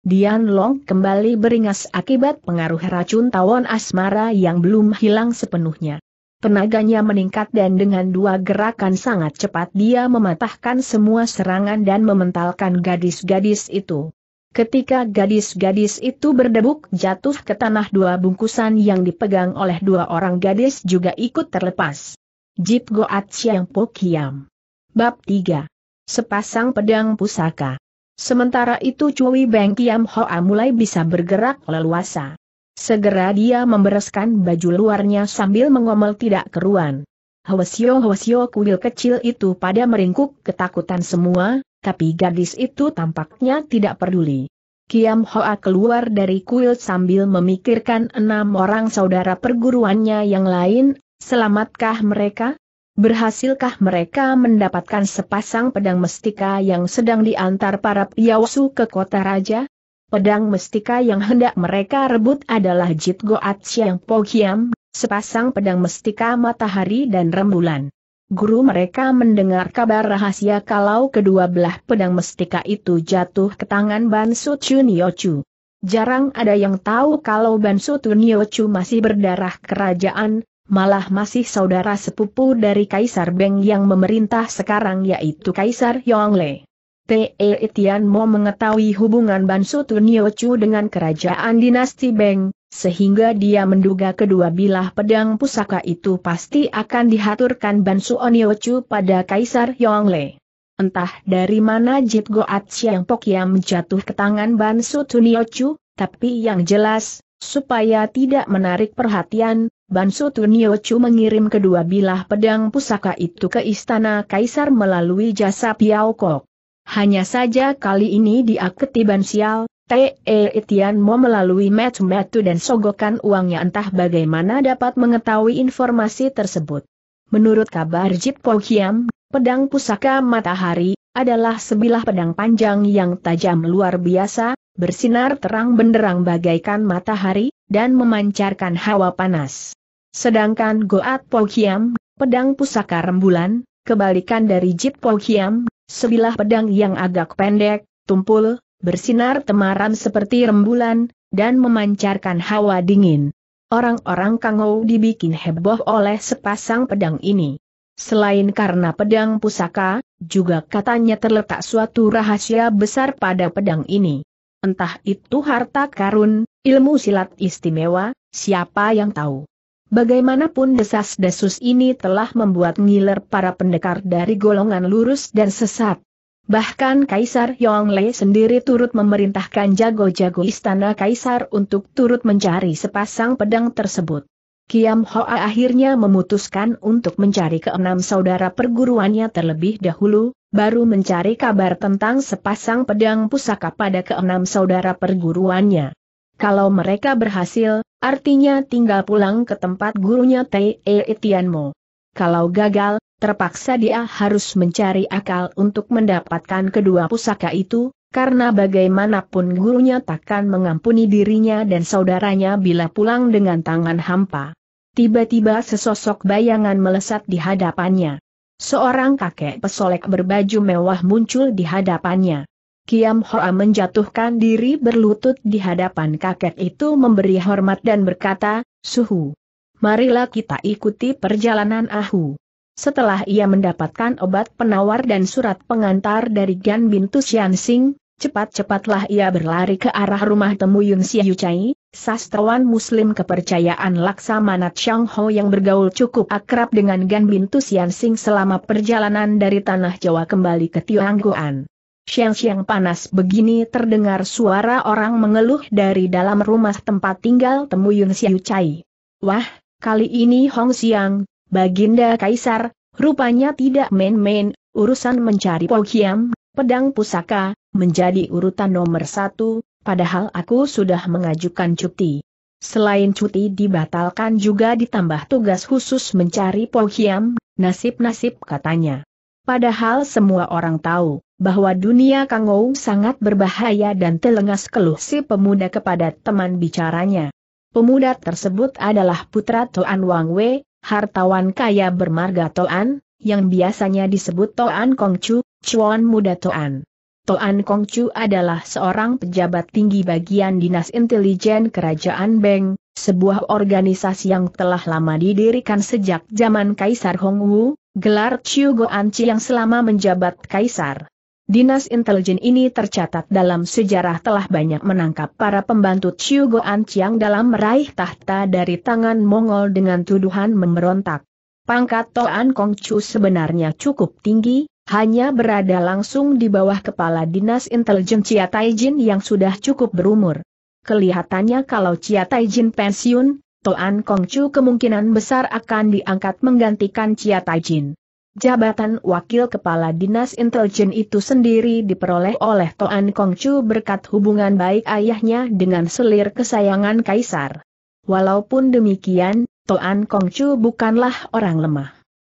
[SPEAKER 1] Dian Long kembali beringas akibat pengaruh racun tawon asmara yang belum hilang sepenuhnya. Tenaganya meningkat dan dengan dua gerakan sangat cepat dia mematahkan semua serangan dan mementalkan gadis-gadis itu. Ketika gadis-gadis itu berdebuk jatuh ke tanah dua bungkusan yang dipegang oleh dua orang gadis juga ikut terlepas. Jip Goat Siang Pokiam. Bab 3. Sepasang Pedang Pusaka. Sementara itu Cui Beng Kiam Hoa mulai bisa bergerak leluasa. Segera dia membereskan baju luarnya sambil mengomel tidak keruan. Hwasyo-hwasyo kuil kecil itu pada meringkuk ketakutan semua, tapi gadis itu tampaknya tidak peduli. Kiam Hoa keluar dari kuil sambil memikirkan enam orang saudara perguruannya yang lain, selamatkah mereka? Berhasilkah mereka mendapatkan sepasang pedang mestika yang sedang diantar para piausu ke kota raja? Pedang mestika yang hendak mereka rebut adalah Jit Goat Siang Pogiam, sepasang pedang mestika matahari dan rembulan. Guru mereka mendengar kabar rahasia kalau kedua belah pedang mestika itu jatuh ke tangan Bansu Chuniochu. Jarang ada yang tahu kalau Bansu Chuniochu masih berdarah kerajaan, malah masih saudara sepupu dari Kaisar Beng yang memerintah sekarang yaitu Kaisar Yongle. Te Tian Mo mengetahui hubungan Bansu Tunio Chu dengan kerajaan dinasti Beng, sehingga dia menduga kedua bilah pedang pusaka itu pasti akan dihaturkan Bansu Chu pada Kaisar Yongle. Entah dari mana Jit Goat Siang Pok yang jatuh ke tangan Bansu Tuniochu, tapi yang jelas, supaya tidak menarik perhatian, Bansu Tuniochu mengirim kedua bilah pedang pusaka itu ke istana Kaisar melalui jasa Piao Kok. Hanya saja kali ini dia ketiban sial, T.E. Etian mau melalui metu-metu dan sogokan uangnya entah bagaimana dapat mengetahui informasi tersebut. Menurut kabar Jit Po Kiam, pedang pusaka matahari, adalah sebilah pedang panjang yang tajam luar biasa, bersinar terang benderang bagaikan matahari, dan memancarkan hawa panas. Sedangkan Goat Po Kiam, pedang pusaka rembulan, kebalikan dari Jit Po Kiam, Sebilah pedang yang agak pendek, tumpul, bersinar temaram seperti rembulan, dan memancarkan hawa dingin. Orang-orang Kangou dibikin heboh oleh sepasang pedang ini. Selain karena pedang pusaka, juga katanya terletak suatu rahasia besar pada pedang ini. Entah itu harta karun, ilmu silat istimewa, siapa yang tahu. Bagaimanapun desas-desus ini telah membuat ngiler para pendekar dari golongan lurus dan sesat. Bahkan Kaisar Yongle sendiri turut memerintahkan jago-jago istana Kaisar untuk turut mencari sepasang pedang tersebut. Kiam Hoa akhirnya memutuskan untuk mencari keenam saudara perguruannya terlebih dahulu, baru mencari kabar tentang sepasang pedang pusaka pada keenam saudara perguruannya. Kalau mereka berhasil, artinya tinggal pulang ke tempat gurunya Tei Tianmo. Kalau gagal, terpaksa dia harus mencari akal untuk mendapatkan kedua pusaka itu, karena bagaimanapun gurunya takkan mengampuni dirinya dan saudaranya bila pulang dengan tangan hampa. Tiba-tiba sesosok bayangan melesat di hadapannya. Seorang kakek pesolek berbaju mewah muncul di hadapannya. Kiam Hoa menjatuhkan diri berlutut di hadapan kakek itu memberi hormat dan berkata, Suhu. Marilah kita ikuti perjalanan Ahu. Setelah ia mendapatkan obat penawar dan surat pengantar dari Gan Bintu Xiansing, cepat-cepatlah ia berlari ke arah rumah temu Yun Siu Chai, sastrawan muslim kepercayaan Laksamana Chang Ho yang bergaul cukup akrab dengan Gan Bintu Xiansing selama perjalanan dari Tanah Jawa kembali ke Tionggoan. Siang-siang panas begini terdengar suara orang mengeluh dari dalam rumah tempat tinggal Temu Yun Chai. Wah, kali ini Hong Xiang, Baginda Kaisar, rupanya tidak main-main, urusan mencari Pohiam, pedang pusaka, menjadi urutan nomor satu, padahal aku sudah mengajukan cuti. Selain cuti dibatalkan juga ditambah tugas khusus mencari Pohiam. nasib-nasib katanya. Padahal semua orang tahu bahwa dunia Kangou sangat berbahaya dan telengas keluh si pemuda kepada teman bicaranya. Pemuda tersebut adalah putra Toan Wang Wei, hartawan kaya bermarga Toan, yang biasanya disebut Toan Kongcu, Chuan Muda Toan. Toan Kongcu adalah seorang pejabat tinggi bagian Dinas Intelijen Kerajaan Beng, sebuah organisasi yang telah lama didirikan sejak zaman Kaisar Hongwu, gelar Chiu Chi yang selama menjabat Kaisar. Dinas intelijen ini tercatat dalam sejarah telah banyak menangkap para pembantu Chiu Goan Chiang dalam meraih tahta dari tangan Mongol dengan tuduhan memberontak. Pangkat Toan Kong Chu sebenarnya cukup tinggi, hanya berada langsung di bawah kepala dinas intelijen Chia Taijin yang sudah cukup berumur. Kelihatannya kalau Chia Taijin pensiun, Toan Kong Chu kemungkinan besar akan diangkat menggantikan Chia Taijin. Jabatan Wakil Kepala Dinas Intelijen itu sendiri diperoleh oleh Toan Kongcu berkat hubungan baik ayahnya dengan selir kesayangan Kaisar. Walaupun demikian, Toan Kongcu bukanlah orang lemah.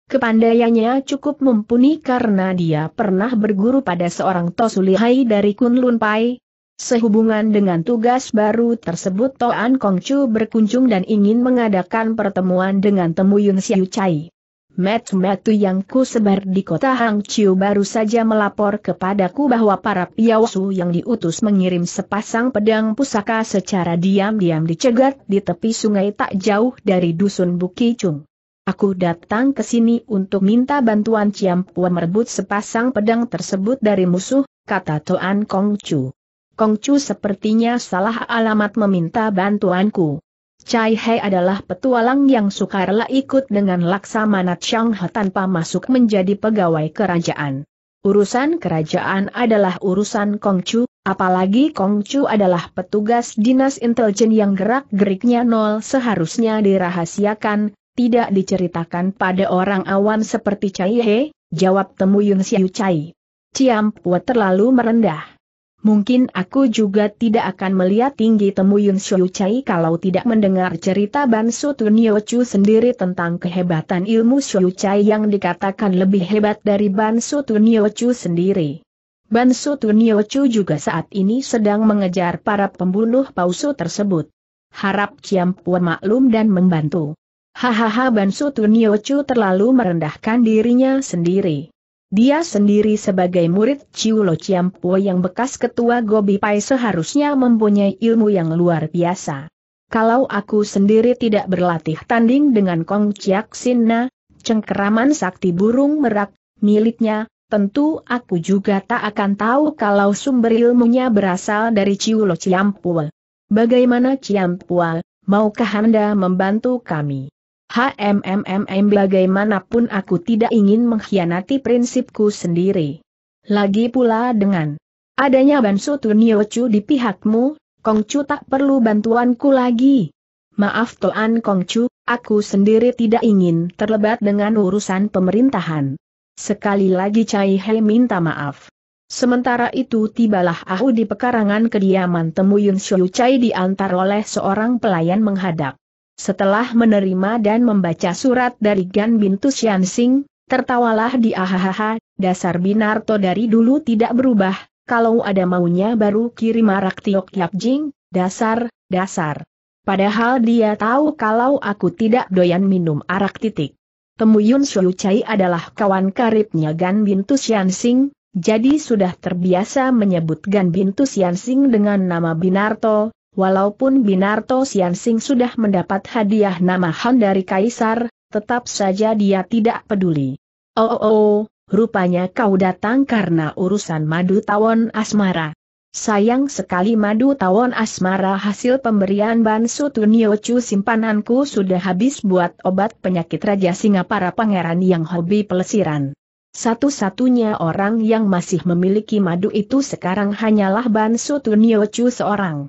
[SPEAKER 1] Kepandaiannya cukup mumpuni karena dia pernah berguru pada seorang Tosulihai dari Kunlun Pai, Sehubungan dengan tugas baru tersebut Toan Kongcu berkunjung dan ingin mengadakan pertemuan dengan Temuyun Siu Chai. Met Metu yang ku sebar di kota Hangzhou baru saja melapor kepadaku bahwa para piawasu yang diutus mengirim sepasang pedang pusaka secara diam-diam dicegat di tepi sungai tak jauh dari dusun Bukicung. Aku datang ke sini untuk minta bantuan Ciampua merebut sepasang pedang tersebut dari musuh, kata Toan Kongchu. Kongchu sepertinya salah alamat meminta bantuanku. Chai He adalah petualang yang sukarela ikut dengan Laksamana Chang He tanpa masuk menjadi pegawai kerajaan. Urusan kerajaan adalah urusan Kongcu, apalagi Kongcu adalah petugas dinas intelijen yang gerak-geriknya nol seharusnya dirahasiakan, tidak diceritakan pada orang awam seperti Chai He, jawab Temu Yung Siu Chai. Ciampua terlalu merendah. Mungkin aku juga tidak akan melihat tinggi Yun Shou Chai kalau tidak mendengar cerita Ban Su Chu sendiri tentang kehebatan ilmu Shou Chai yang dikatakan lebih hebat dari Ban Su Chu sendiri. Ban Su Chu juga saat ini sedang mengejar para pembunuh pausu tersebut. Harap Ciam Pua maklum dan membantu. Hahaha Ban Su Chu terlalu merendahkan dirinya sendiri. Dia sendiri sebagai murid Ciulo Ciampo yang bekas ketua Gobi Pai seharusnya mempunyai ilmu yang luar biasa. Kalau aku sendiri tidak berlatih tanding dengan Kong Chiak Sinna, cengkeraman sakti burung merak, miliknya, tentu aku juga tak akan tahu kalau sumber ilmunya berasal dari Ciulo Po. Bagaimana Po, maukah Anda membantu kami? HMMMM bagaimanapun aku tidak ingin mengkhianati prinsipku sendiri. Lagi pula dengan adanya Bansu Tuniochu di pihakmu, Kongcu tak perlu bantuanku lagi. Maaf Toan Kongcu, aku sendiri tidak ingin terlebat dengan urusan pemerintahan. Sekali lagi Cai Hei minta maaf. Sementara itu tibalah Ahu di pekarangan kediaman Temuyun Shou Cai diantar oleh seorang pelayan menghadap. Setelah menerima dan membaca surat dari Gan Bintu Yansing, tertawalah di ahahaha, dasar Binarto dari dulu tidak berubah, kalau ada maunya baru kirim arak Tiok Yap Jing, dasar, dasar. Padahal dia tahu kalau aku tidak doyan minum arak titik. Temuyun Xiu Chai adalah kawan karibnya Gan Bintu Yansing, jadi sudah terbiasa menyebut Gan Bintu Yansing dengan nama Binarto, Walaupun Binarto Siansing sudah mendapat hadiah nama Han dari Kaisar, tetap saja dia tidak peduli. Oh, oh, oh rupanya kau datang karena urusan madu tawon asmara. Sayang sekali madu tawon asmara hasil pemberian Bansu Tuniochu simpananku sudah habis buat obat penyakit Raja Singa para pangeran yang hobi pelesiran. Satu-satunya orang yang masih memiliki madu itu sekarang hanyalah Bansu Tuniochu seorang.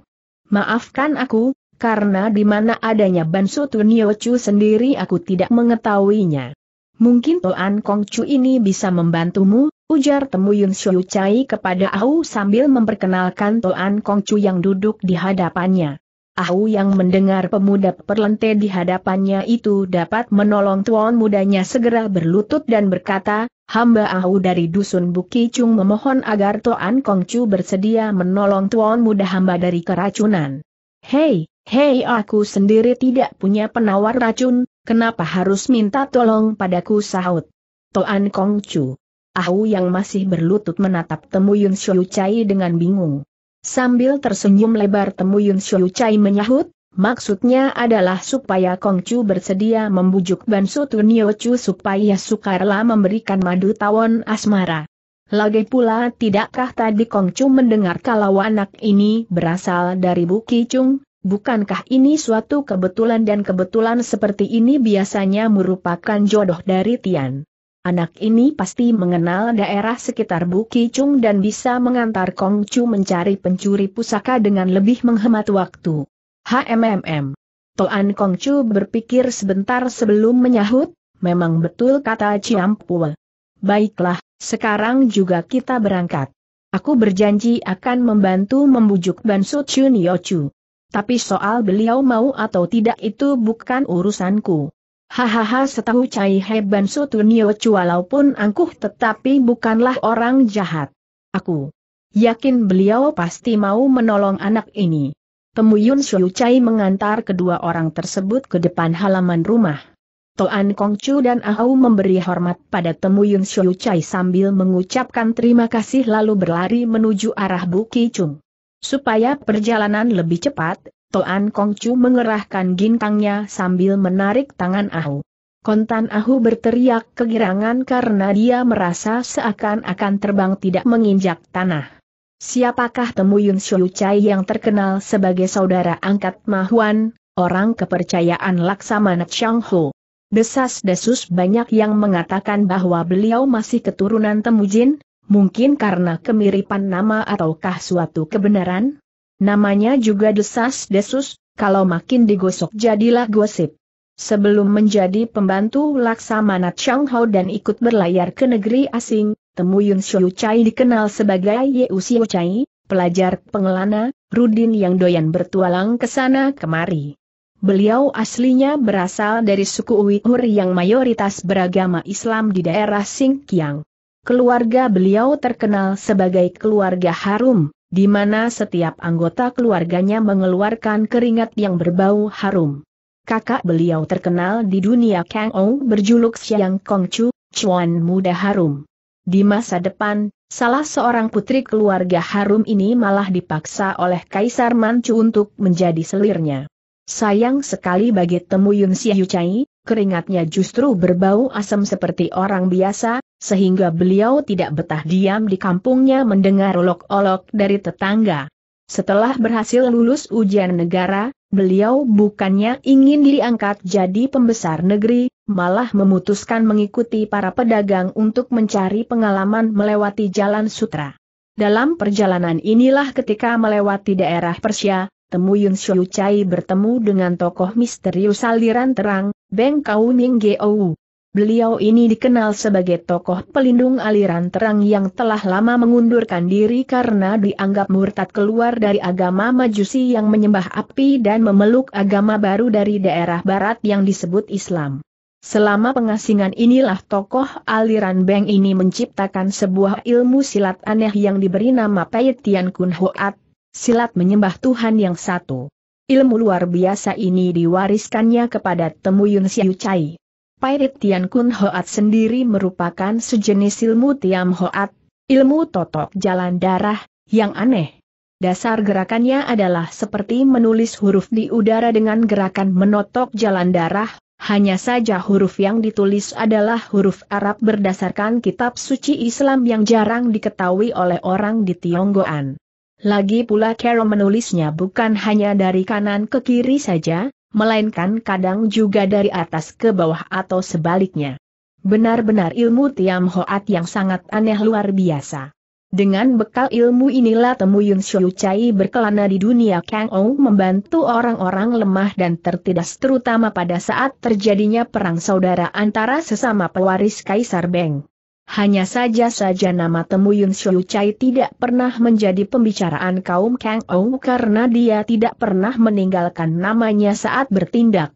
[SPEAKER 1] Maafkan aku, karena di mana adanya Bansu Chu sendiri aku tidak mengetahuinya. Mungkin Toan Kongcu ini bisa membantumu, ujar Temuyun Xiu Chai kepada Au sambil memperkenalkan Toan Kongcu yang duduk di hadapannya. Ahu yang mendengar pemuda perlente di hadapannya itu dapat menolong tuan mudanya segera berlutut dan berkata, Hamba Ahu dari Dusun Bukicung memohon agar Toan Kongcu bersedia menolong tuan muda hamba dari keracunan. Hei, hei aku sendiri tidak punya penawar racun, kenapa harus minta tolong padaku sahut. Toan Kongcu. Ahu yang masih berlutut menatap temu Yun Shou Chai dengan bingung. Sambil tersenyum lebar Temuyun Shou Chai menyahut, maksudnya adalah supaya Kong Chu bersedia membujuk Bansu Chu supaya sukarela memberikan madu tawon asmara. Lagi pula tidakkah tadi Kong Chu mendengar kalau anak ini berasal dari Chung? bukankah ini suatu kebetulan dan kebetulan seperti ini biasanya merupakan jodoh dari Tian? Anak ini pasti mengenal daerah sekitar Bukicung dan bisa mengantar Kongcu mencari pencuri pusaka dengan lebih menghemat waktu. HMMM. Toan Kongcu berpikir sebentar sebelum menyahut, memang betul kata Ciampua. Baiklah, sekarang juga kita berangkat. Aku berjanji akan membantu membujuk Bansu Chun Yochu. Tapi soal beliau mau atau tidak itu bukan urusanku. Hahaha setahu Cai Heban Sotunio walaupun angkuh tetapi bukanlah orang jahat. Aku yakin beliau pasti mau menolong anak ini. Temuyun Xiu Cai mengantar kedua orang tersebut ke depan halaman rumah. Toan Kongcu dan Ahau memberi hormat pada Temuyun Xiu Cai sambil mengucapkan terima kasih lalu berlari menuju arah Bukit Chung. Supaya perjalanan lebih cepat, Toan Kongcu mengerahkan gintangnya sambil menarik tangan Ahu. Kontan Ahu berteriak kegirangan karena dia merasa seakan-akan terbang tidak menginjak tanah. Siapakah Temuyun Shou Chai yang terkenal sebagai saudara angkat Mahuan, orang kepercayaan Laksamana Chang Ho? Desas-desus banyak yang mengatakan bahwa beliau masih keturunan Temujin, mungkin karena kemiripan nama ataukah suatu kebenaran? Namanya juga desas-desus, kalau makin digosok jadilah gosip. Sebelum menjadi pembantu Laksamana Chang Hao dan ikut berlayar ke negeri asing, Temuyun Xiu Chai dikenal sebagai Yeu Xiu Chai, pelajar pengelana, Rudin yang doyan bertualang ke sana kemari. Beliau aslinya berasal dari suku Uighur yang mayoritas beragama Islam di daerah Singkiang. Keluarga beliau terkenal sebagai keluarga harum, di mana setiap anggota keluarganya mengeluarkan keringat yang berbau harum. Kakak beliau terkenal di dunia Kang Ou berjuluk Xiang Kong Chu, Chuan Muda Harum. Di masa depan, salah seorang putri keluarga Harum ini malah dipaksa oleh Kaisar Manchu untuk menjadi selirnya. Sayang sekali bagi Temuyun Siayu Chai, keringatnya justru berbau asam seperti orang biasa, sehingga beliau tidak betah diam di kampungnya mendengar olok-olok dari tetangga. Setelah berhasil lulus ujian negara, beliau bukannya ingin diangkat jadi pembesar negeri, malah memutuskan mengikuti para pedagang untuk mencari pengalaman melewati jalan sutra. Dalam perjalanan inilah ketika melewati daerah Persia, Temu Yun Chai bertemu dengan tokoh misterius aliran terang, Beng Kau Ming Beliau ini dikenal sebagai tokoh pelindung aliran terang yang telah lama mengundurkan diri karena dianggap murtad keluar dari agama majusi yang menyembah api dan memeluk agama baru dari daerah barat yang disebut Islam. Selama pengasingan inilah tokoh aliran Beng ini menciptakan sebuah ilmu silat aneh yang diberi nama Paitian Kun Hoat, silat menyembah Tuhan yang satu. Ilmu luar biasa ini diwariskannya kepada Temuyun Siu Chai. Pairit Tian Kun Hoat sendiri merupakan sejenis ilmu Tiam Hoat, ilmu totok jalan darah, yang aneh. Dasar gerakannya adalah seperti menulis huruf di udara dengan gerakan menotok jalan darah, hanya saja huruf yang ditulis adalah huruf Arab berdasarkan kitab suci Islam yang jarang diketahui oleh orang di Tionggoan. Lagi pula Carol menulisnya bukan hanya dari kanan ke kiri saja, melainkan kadang juga dari atas ke bawah atau sebaliknya. Benar-benar ilmu Tiam Hoat yang sangat aneh luar biasa. Dengan bekal ilmu inilah Temuyun Shou Chai berkelana di dunia Kang Ou membantu orang-orang lemah dan tertindas terutama pada saat terjadinya perang saudara antara sesama pewaris Kaisar Beng hanya saja saja nama Temuyun Shou Chai tidak pernah menjadi pembicaraan kaum Kang Ou karena dia tidak pernah meninggalkan namanya saat bertindak.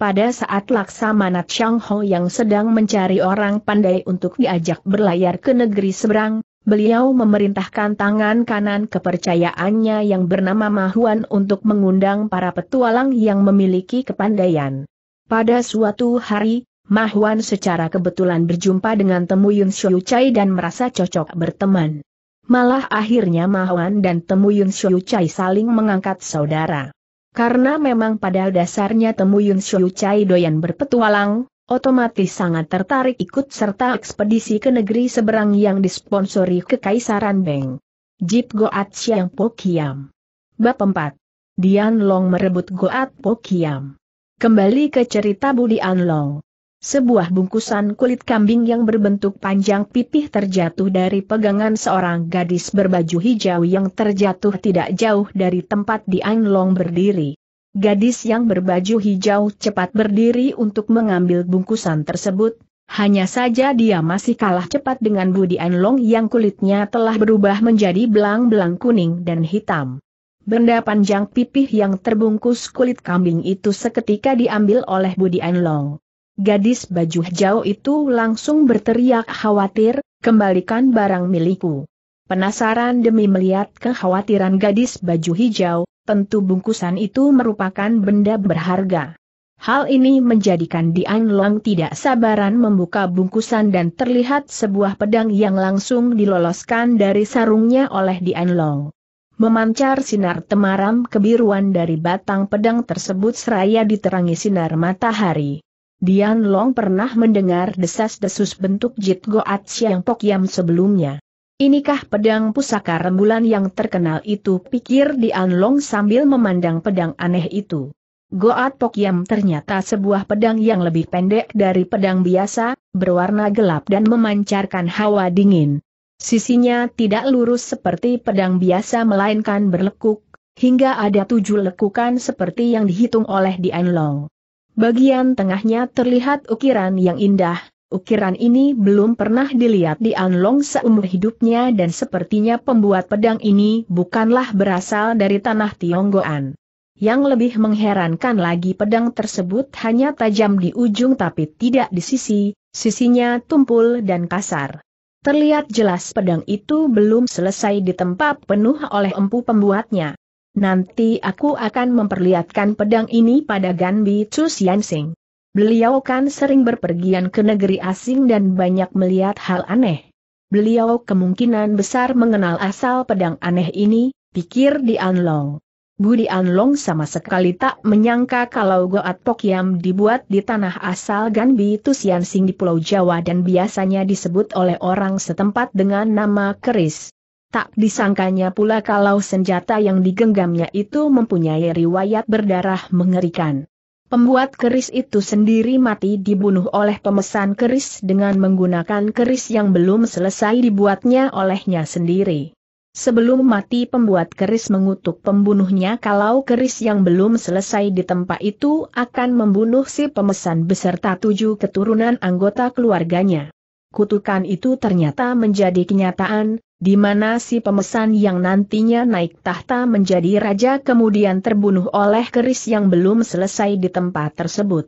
[SPEAKER 1] Pada saat Laksamana Chang Ho yang sedang mencari orang pandai untuk diajak berlayar ke negeri seberang, beliau memerintahkan tangan kanan kepercayaannya yang bernama Mahuan untuk mengundang para petualang yang memiliki kepandaian. Pada suatu hari, Mahuan secara kebetulan berjumpa dengan Temuyun Chai dan merasa cocok berteman. Malah akhirnya Mahuan dan Temuyun Chai saling mengangkat saudara. Karena memang pada dasarnya Temuyun Chai doyan berpetualang, otomatis sangat tertarik ikut serta ekspedisi ke negeri seberang yang disponsori ke Kaisaran Beng. Jip Goat Siang Pokiam. Bab 4. Dian Long merebut Goat Pokiam. Kembali ke cerita Budi Anlong. Sebuah bungkusan kulit kambing yang berbentuk panjang pipih terjatuh dari pegangan seorang gadis berbaju hijau yang terjatuh tidak jauh dari tempat di Anglong berdiri. Gadis yang berbaju hijau cepat berdiri untuk mengambil bungkusan tersebut, hanya saja dia masih kalah cepat dengan Budi Anlong yang kulitnya telah berubah menjadi belang-belang kuning dan hitam. Benda panjang pipih yang terbungkus kulit kambing itu seketika diambil oleh Budi Anlong. Gadis baju hijau itu langsung berteriak khawatir, kembalikan barang milikku. Penasaran demi melihat kekhawatiran gadis baju hijau, tentu bungkusan itu merupakan benda berharga. Hal ini menjadikan Dian Long tidak sabaran membuka bungkusan dan terlihat sebuah pedang yang langsung diloloskan dari sarungnya oleh Dian Long. Memancar sinar temaram kebiruan dari batang pedang tersebut seraya diterangi sinar matahari. Dian Long pernah mendengar desas-desus bentuk Jit Goat Siang Pok Yam sebelumnya. Inikah pedang pusaka rembulan yang terkenal itu pikir Dian Long sambil memandang pedang aneh itu. Goat Pok Yam ternyata sebuah pedang yang lebih pendek dari pedang biasa, berwarna gelap dan memancarkan hawa dingin. Sisinya tidak lurus seperti pedang biasa melainkan berlekuk, hingga ada tujuh lekukan seperti yang dihitung oleh Dian Long. Bagian tengahnya terlihat ukiran yang indah, ukiran ini belum pernah dilihat di Anlong seumur hidupnya dan sepertinya pembuat pedang ini bukanlah berasal dari tanah Tionggoan. Yang lebih mengherankan lagi pedang tersebut hanya tajam di ujung tapi tidak di sisi, sisinya tumpul dan kasar. Terlihat jelas pedang itu belum selesai ditempa penuh oleh empu pembuatnya. Nanti aku akan memperlihatkan pedang ini pada Gan Bi Chu Sing. Beliau kan sering berpergian ke negeri asing dan banyak melihat hal aneh. Beliau kemungkinan besar mengenal asal pedang aneh ini, pikir di Anlong. Budi Anlong sama sekali tak menyangka kalau Goat Pokyam dibuat di tanah asal Ganbi Tusiansing di Pulau Jawa dan biasanya disebut oleh orang setempat dengan nama keris. Tak disangkanya pula kalau senjata yang digenggamnya itu mempunyai riwayat berdarah mengerikan. Pembuat keris itu sendiri mati dibunuh oleh pemesan keris dengan menggunakan keris yang belum selesai dibuatnya olehnya sendiri. Sebelum mati pembuat keris mengutuk pembunuhnya kalau keris yang belum selesai di tempat itu akan membunuh si pemesan beserta tujuh keturunan anggota keluarganya kutukan itu ternyata menjadi kenyataan, di mana si pemesan yang nantinya naik tahta menjadi raja kemudian terbunuh oleh keris yang belum selesai di tempat tersebut.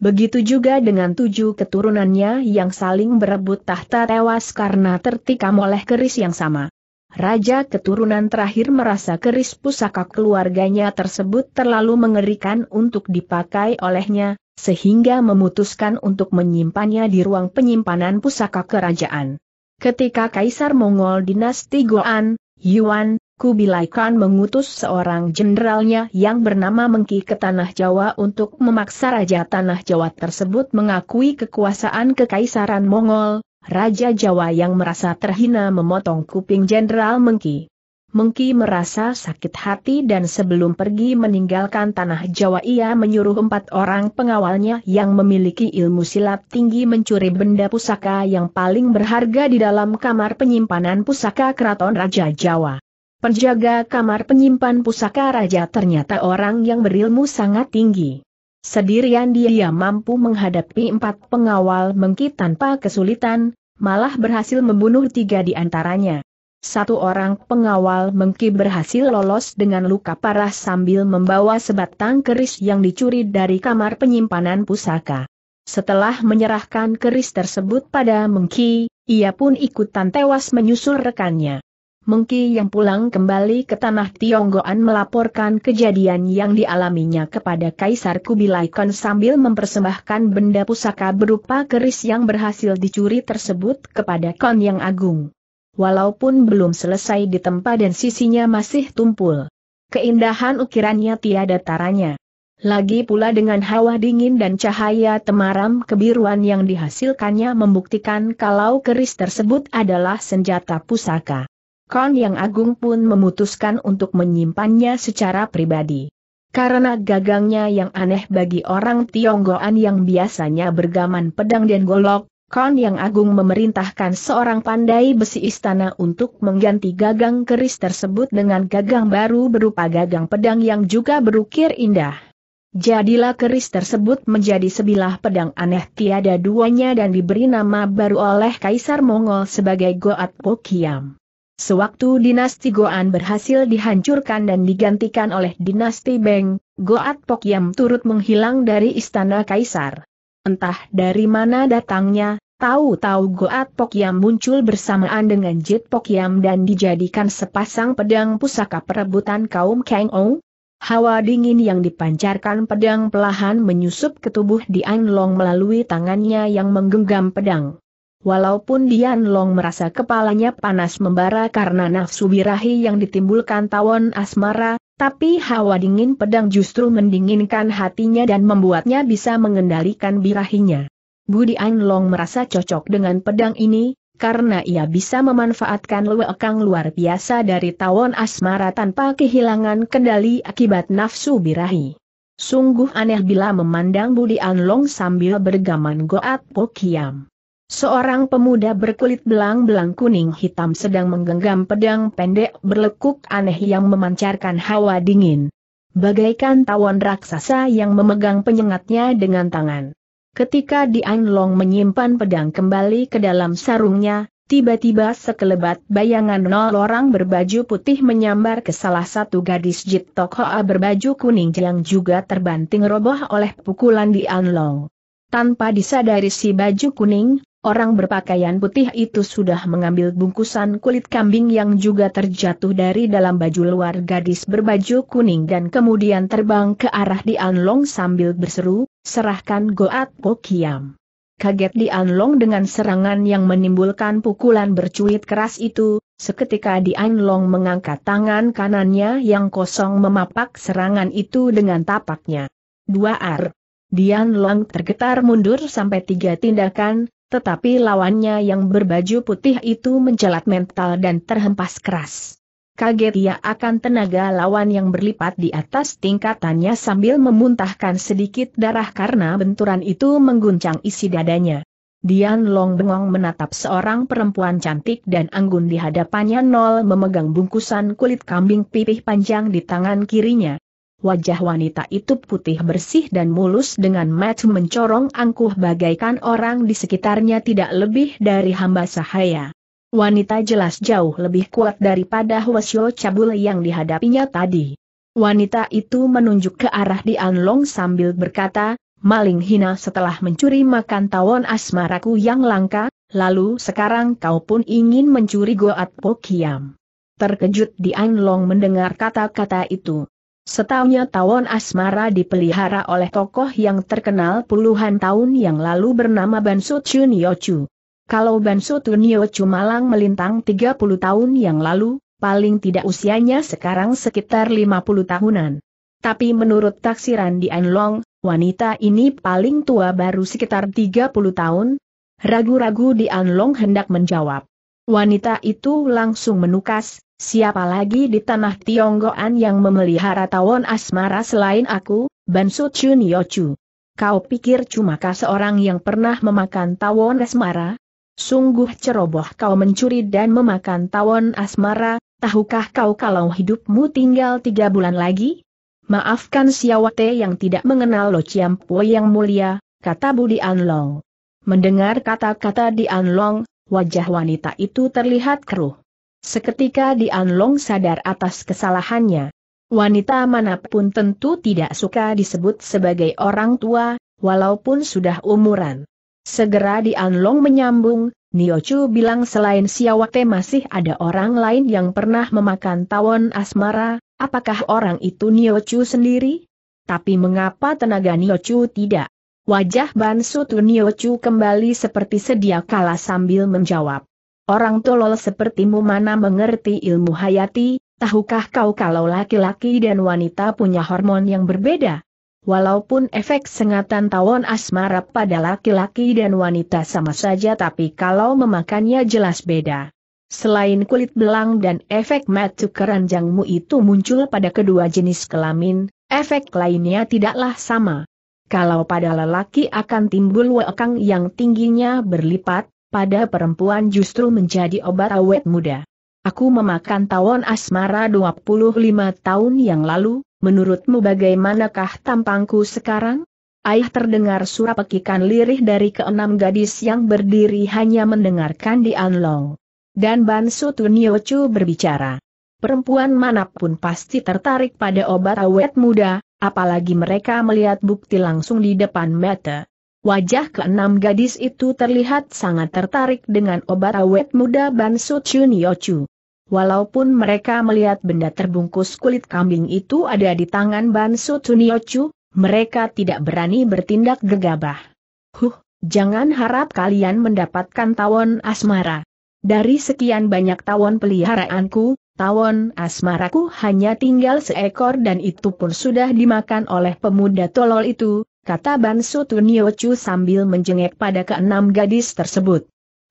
[SPEAKER 1] Begitu juga dengan tujuh keturunannya yang saling berebut tahta tewas karena tertikam oleh keris yang sama. Raja keturunan terakhir merasa keris pusaka keluarganya tersebut terlalu mengerikan untuk dipakai olehnya, sehingga memutuskan untuk menyimpannya di ruang penyimpanan pusaka kerajaan. Ketika Kaisar Mongol dinasti Goan, Yuan, Kubilai Khan mengutus seorang jenderalnya yang bernama Mengki ke Tanah Jawa untuk memaksa Raja Tanah Jawa tersebut mengakui kekuasaan kekaisaran Mongol, Raja Jawa yang merasa terhina memotong kuping Jenderal Mengki. Mengki merasa sakit hati dan sebelum pergi meninggalkan tanah Jawa ia menyuruh empat orang pengawalnya yang memiliki ilmu silat tinggi mencuri benda pusaka yang paling berharga di dalam kamar penyimpanan pusaka keraton Raja Jawa. Penjaga kamar penyimpan pusaka raja ternyata orang yang berilmu sangat tinggi. Sendirian dia mampu menghadapi empat pengawal mengki tanpa kesulitan, malah berhasil membunuh tiga di antaranya. Satu orang pengawal mengki berhasil lolos dengan luka parah sambil membawa sebatang keris yang dicuri dari kamar penyimpanan pusaka. Setelah menyerahkan keris tersebut pada mengki, ia pun ikutan tewas menyusul rekannya. Mengki yang pulang kembali ke tanah Tionggoan melaporkan kejadian yang dialaminya kepada Kaisar Kubilai sambil mempersembahkan benda pusaka berupa keris yang berhasil dicuri tersebut kepada Khan yang agung. Walaupun belum selesai ditempa dan sisinya masih tumpul. Keindahan ukirannya tiada taranya. Lagi pula dengan hawa dingin dan cahaya temaram kebiruan yang dihasilkannya membuktikan kalau keris tersebut adalah senjata pusaka. Kon yang agung pun memutuskan untuk menyimpannya secara pribadi. Karena gagangnya yang aneh bagi orang Tionggoan yang biasanya bergaman pedang dan golok, Kon yang agung memerintahkan seorang pandai besi istana untuk mengganti gagang keris tersebut dengan gagang baru berupa gagang pedang yang juga berukir indah. Jadilah keris tersebut menjadi sebilah pedang aneh tiada duanya dan diberi nama baru oleh Kaisar Mongol sebagai Goat Pokiam. Sewaktu dinasti Goan berhasil dihancurkan dan digantikan oleh dinasti Beng, Goat Pokyam turut menghilang dari istana kaisar. Entah dari mana datangnya, tahu-tahu Goat Pokyam muncul bersamaan dengan Jit Pokyam dan dijadikan sepasang pedang pusaka perebutan kaum Kang Ong. Hawa dingin yang dipancarkan pedang pelahan menyusup ke tubuh Dian Long melalui tangannya yang menggenggam pedang. Walaupun Dian Long merasa kepalanya panas membara karena nafsu birahi yang ditimbulkan tawon asmara, tapi hawa dingin pedang justru mendinginkan hatinya dan membuatnya bisa mengendalikan birahinya. Budi Long merasa cocok dengan pedang ini, karena ia bisa memanfaatkan lewekang luar biasa dari tawon asmara tanpa kehilangan kendali akibat nafsu birahi. Sungguh aneh bila memandang Budi Anlong sambil bergaman goat pokiam. Seorang pemuda berkulit belang-belang kuning hitam sedang menggenggam pedang pendek berlekuk aneh yang memancarkan hawa dingin. Bagaikan tawon raksasa yang memegang penyengatnya dengan tangan. Ketika Dian Long menyimpan pedang kembali ke dalam sarungnya, tiba-tiba sekelebat bayangan nol orang berbaju putih menyambar ke salah satu gadis Jit toko A berbaju kuning yang juga terbanting roboh oleh pukulan Dian Long. Tanpa disadari si baju kuning, orang berpakaian putih itu sudah mengambil bungkusan kulit kambing yang juga terjatuh dari dalam baju luar gadis berbaju kuning dan kemudian terbang ke arah Dian Long sambil berseru, serahkan Goat Pokiam. Kaget Dian Long dengan serangan yang menimbulkan pukulan bercuit keras itu, seketika Dian Long mengangkat tangan kanannya yang kosong memapak serangan itu dengan tapaknya. 2 ar. Dian Long tergetar mundur sampai tiga tindakan, tetapi lawannya yang berbaju putih itu mencelat mental dan terhempas keras. Kaget ia akan tenaga lawan yang berlipat di atas tingkatannya sambil memuntahkan sedikit darah karena benturan itu mengguncang isi dadanya. Dian Long bengong menatap seorang perempuan cantik dan anggun di hadapannya Nol memegang bungkusan kulit kambing pipih panjang di tangan kirinya. Wajah wanita itu putih bersih dan mulus dengan mat mencorong angkuh bagaikan orang di sekitarnya tidak lebih dari hamba sahaya. Wanita jelas jauh lebih kuat daripada Hwasyo Cabul yang dihadapinya tadi. Wanita itu menunjuk ke arah Dian Long sambil berkata, maling hina setelah mencuri makan tawon asmaraku yang langka, lalu sekarang kau pun ingin mencuri goat pokiam. Terkejut Dian Long mendengar kata-kata itu. Setahunya tawon asmara dipelihara oleh tokoh yang terkenal puluhan tahun yang lalu bernama Bansu Chun Yochu. Kalau Bansu Chun Yochu malang melintang 30 tahun yang lalu, paling tidak usianya sekarang sekitar 50 tahunan. Tapi menurut taksiran di Anlong, wanita ini paling tua baru sekitar 30 tahun. Ragu-ragu di Anlong hendak menjawab. Wanita itu langsung menukas, Siapa lagi di tanah Tionggoan yang memelihara tawon asmara selain aku, Bansu Chun Yochu? Kau pikir cuma cumakah seorang yang pernah memakan tawon asmara? Sungguh ceroboh kau mencuri dan memakan tawon asmara, tahukah kau kalau hidupmu tinggal tiga bulan lagi? Maafkan Siawate yang tidak mengenal Lo Chiampo yang mulia, kata Budi Anlong. Mendengar kata-kata di Anlong, wajah wanita itu terlihat keruh. Seketika Dian Long sadar atas kesalahannya. Wanita manapun tentu tidak suka disebut sebagai orang tua, walaupun sudah umuran. Segera Dian Long menyambung, Niochu bilang selain Siawate masih ada orang lain yang pernah memakan tawon asmara, apakah orang itu Niochu sendiri? Tapi mengapa tenaga Niochu tidak? Wajah Bansu Tu Niochu kembali seperti sedia kala sambil menjawab. Orang tolol sepertimu mana mengerti ilmu hayati, tahukah kau kalau laki-laki dan wanita punya hormon yang berbeda? Walaupun efek sengatan tawon asmara pada laki-laki dan wanita sama saja tapi kalau memakannya jelas beda. Selain kulit belang dan efek matu keranjangmu itu muncul pada kedua jenis kelamin, efek lainnya tidaklah sama. Kalau pada lelaki akan timbul wekang yang tingginya berlipat, pada perempuan justru menjadi obat awet muda. Aku memakan tawon asmara 25 tahun yang lalu, menurutmu bagaimanakah tampangku sekarang? Ayah terdengar suara pekikan lirih dari keenam gadis yang berdiri hanya mendengarkan di Anlong. Dan Bansu Tuniochu berbicara. Perempuan manapun pasti tertarik pada obat awet muda, apalagi mereka melihat bukti langsung di depan mata. Wajah keenam gadis itu terlihat sangat tertarik dengan obat awet muda Bansu Chun Yochu. Walaupun mereka melihat benda terbungkus kulit kambing itu ada di tangan Bansu Chun Yochu, mereka tidak berani bertindak gegabah. Huh, jangan harap kalian mendapatkan tawon asmara. Dari sekian banyak tawon peliharaanku, tawon asmaraku hanya tinggal seekor dan itu pun sudah dimakan oleh pemuda tolol itu, kata Bansu Tuniochu sambil menjengek pada keenam gadis tersebut.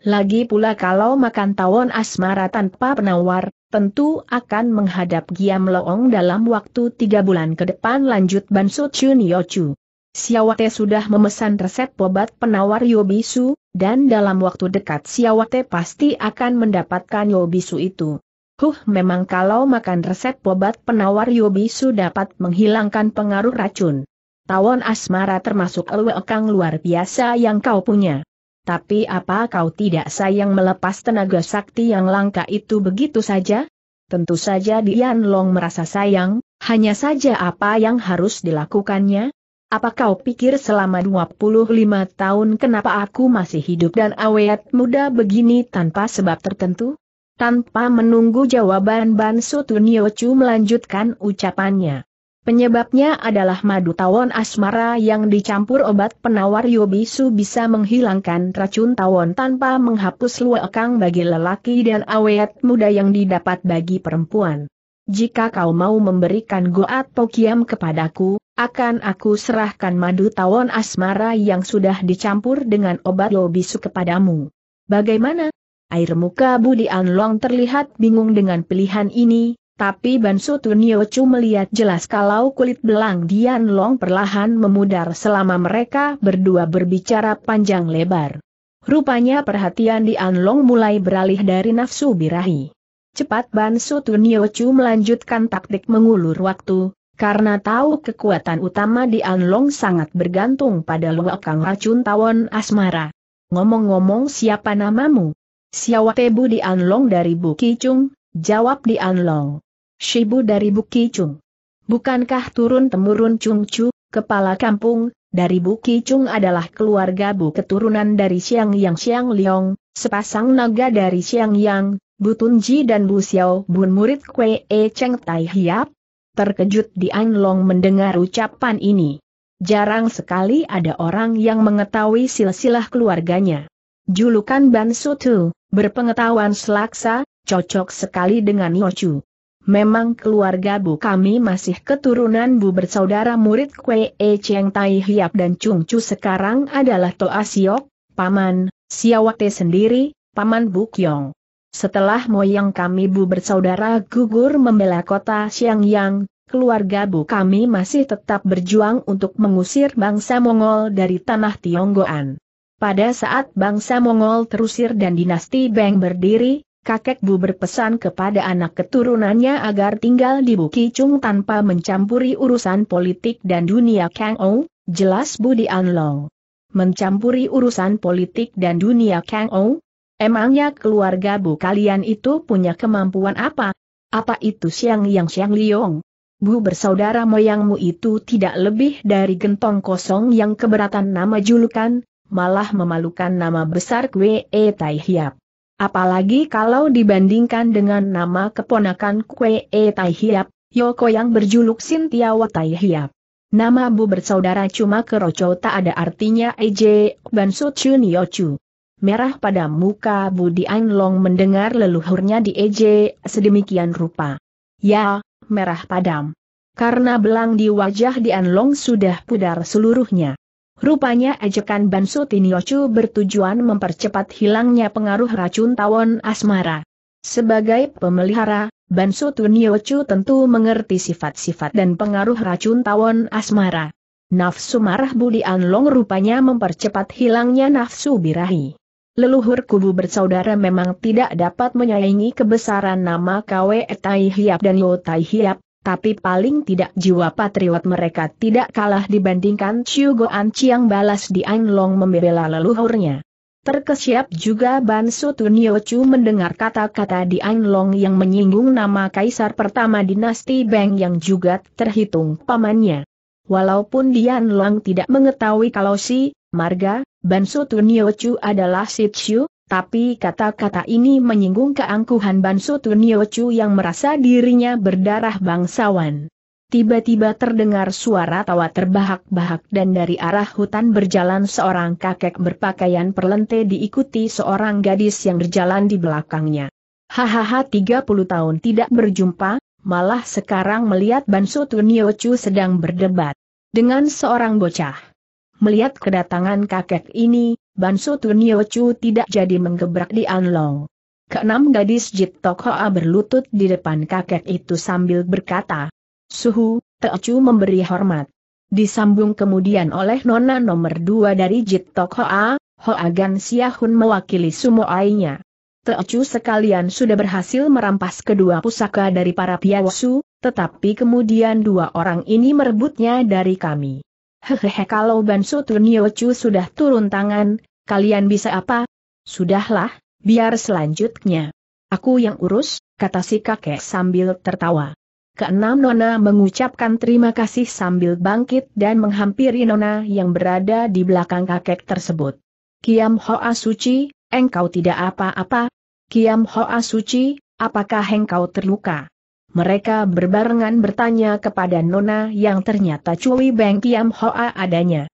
[SPEAKER 1] Lagi pula kalau makan tawon asmara tanpa penawar, tentu akan menghadap Giam Loong dalam waktu tiga bulan ke depan lanjut Bansu Tuniochu. Siawate sudah memesan resep obat penawar Yobisu, dan dalam waktu dekat Siawate pasti akan mendapatkan Yobisu itu. Huh memang kalau makan resep obat penawar Yobisu dapat menghilangkan pengaruh racun. Tawon asmara termasuk lewekang luar biasa yang kau punya. Tapi apa kau tidak sayang melepas tenaga sakti yang langka itu begitu saja? Tentu saja Dian Long merasa sayang, hanya saja apa yang harus dilakukannya? Apa kau pikir selama 25 tahun kenapa aku masih hidup dan awet muda begini tanpa sebab tertentu? Tanpa menunggu jawaban Ban Chu melanjutkan ucapannya. Penyebabnya adalah madu tawon asmara yang dicampur obat penawar yobisu bisa menghilangkan racun tawon tanpa menghapus luakang bagi lelaki dan awet muda yang didapat bagi perempuan. Jika kau mau memberikan goat pokiam kepadaku, akan aku serahkan madu tawon asmara yang sudah dicampur dengan obat yobisu kepadamu. Bagaimana? Air muka Budi Anlong terlihat bingung dengan pilihan ini, tapi Bansu Tunio Chu melihat jelas kalau kulit belang Dian Long perlahan memudar selama mereka berdua berbicara panjang lebar. Rupanya perhatian Dian Long mulai beralih dari nafsu birahi. Cepat Bansu Tunio Chu melanjutkan taktik mengulur waktu, karena tahu kekuatan utama Dian Long sangat bergantung pada luakang racun tawon asmara. Ngomong-ngomong siapa namamu? Siawatebu Dian Long dari Bukicung, jawab Dian Long. Shibu dari Chung. Bukankah turun-temurun Chu, kepala kampung, dari Chung adalah keluarga Bu keturunan dari Siang Yang Siang Liong, sepasang naga dari Siang Yang, Bu Tunji dan Bu Xiao Bun murid Kwe E Cheng Tai Hiap? Terkejut An Long mendengar ucapan ini. Jarang sekali ada orang yang mengetahui silsilah keluarganya. Julukan Ban Sutu, berpengetahuan selaksa, cocok sekali dengan Yochu. Memang keluarga Bu kami masih keturunan Bu bersaudara murid Kwe E Cheng Tai Hiap dan Chung Chu sekarang adalah Toa Siok, Paman, Siawate sendiri, Paman Bu Kyong. Setelah moyang kami Bu bersaudara gugur membela kota Xiangyang, keluarga Bu kami masih tetap berjuang untuk mengusir bangsa Mongol dari tanah Tionggoan. Pada saat bangsa Mongol terusir dan dinasti Beng berdiri, kakek Bu berpesan kepada anak keturunannya agar tinggal di Bukicung tanpa mencampuri urusan politik dan dunia Kang Ou, jelas Budi Anlong. Mencampuri urusan politik dan dunia Kang Ou? Emangnya keluarga Bu kalian itu punya kemampuan apa? Apa itu Siang Yang Siang Liong? Bu bersaudara moyangmu itu tidak lebih dari gentong kosong yang keberatan nama julukan, malah memalukan nama besar Kwe Tai Hiap. Apalagi kalau dibandingkan dengan nama keponakan Kue E Tai Hiap, Yoko yang berjuluk Sintiawa Tai Hiap. Nama Bu bersaudara cuma keroco tak ada artinya Ej Bansu Chun Yochu. Merah pada muka Budi Long mendengar leluhurnya di Ej sedemikian rupa. Ya, merah padam. Karena belang di wajah Long sudah pudar seluruhnya. Rupanya ajakan Bansu Tiniochu bertujuan mempercepat hilangnya pengaruh racun tawon asmara. Sebagai pemelihara, Bansu Tiniochu tentu mengerti sifat-sifat dan pengaruh racun tawon asmara. Nafsu marah Budi Anlong rupanya mempercepat hilangnya nafsu birahi. Leluhur kubu bersaudara memang tidak dapat menyaingi kebesaran nama Kwe Tai Hiap dan Yo Tai Hiap, tapi paling tidak jiwa patriot mereka tidak kalah dibandingkan Chiu Goan Chiang balas di Long membela leluhurnya. Terkesiap juga Bansu Sutunio Chu mendengar kata-kata di Long yang menyinggung nama kaisar pertama dinasti Beng yang juga terhitung pamannya. Walaupun Dian Long tidak mengetahui kalau si Marga, Bansu Sutunio Chu adalah si Chiu, tapi kata-kata ini menyinggung keangkuhan Bansu Tunio Chu yang merasa dirinya berdarah bangsawan. Tiba-tiba terdengar suara tawa terbahak-bahak dan dari arah hutan berjalan seorang kakek berpakaian perlente diikuti seorang gadis yang berjalan di belakangnya. Hahaha 30 tahun tidak berjumpa, malah sekarang melihat Bansu Tunio Chu sedang berdebat dengan seorang bocah. Melihat kedatangan kakek ini, Bansu Tunio Chu tidak jadi menggebrak di Anlong. Keenam gadis Jit Tok Hoa berlutut di depan kakek itu sambil berkata, Suhu, Chu memberi hormat. Disambung kemudian oleh nona nomor dua dari Jit Tok Hoa, Hoa Gan Siahun mewakili sumoainya. Chu sekalian sudah berhasil merampas kedua pusaka dari para piawasu, tetapi kemudian dua orang ini merebutnya dari kami. Hehehe kalau Bansu Tuniochu sudah turun tangan, kalian bisa apa? Sudahlah, biar selanjutnya. Aku yang urus, kata si kakek sambil tertawa. Keenam Nona mengucapkan terima kasih sambil bangkit dan menghampiri Nona yang berada di belakang kakek tersebut. Kiam Hoa Suci, engkau tidak apa-apa? Kiam Hoa Suci, apakah engkau terluka? Mereka berbarengan bertanya kepada Nona yang ternyata Cui Beng Kiam Hoa adanya.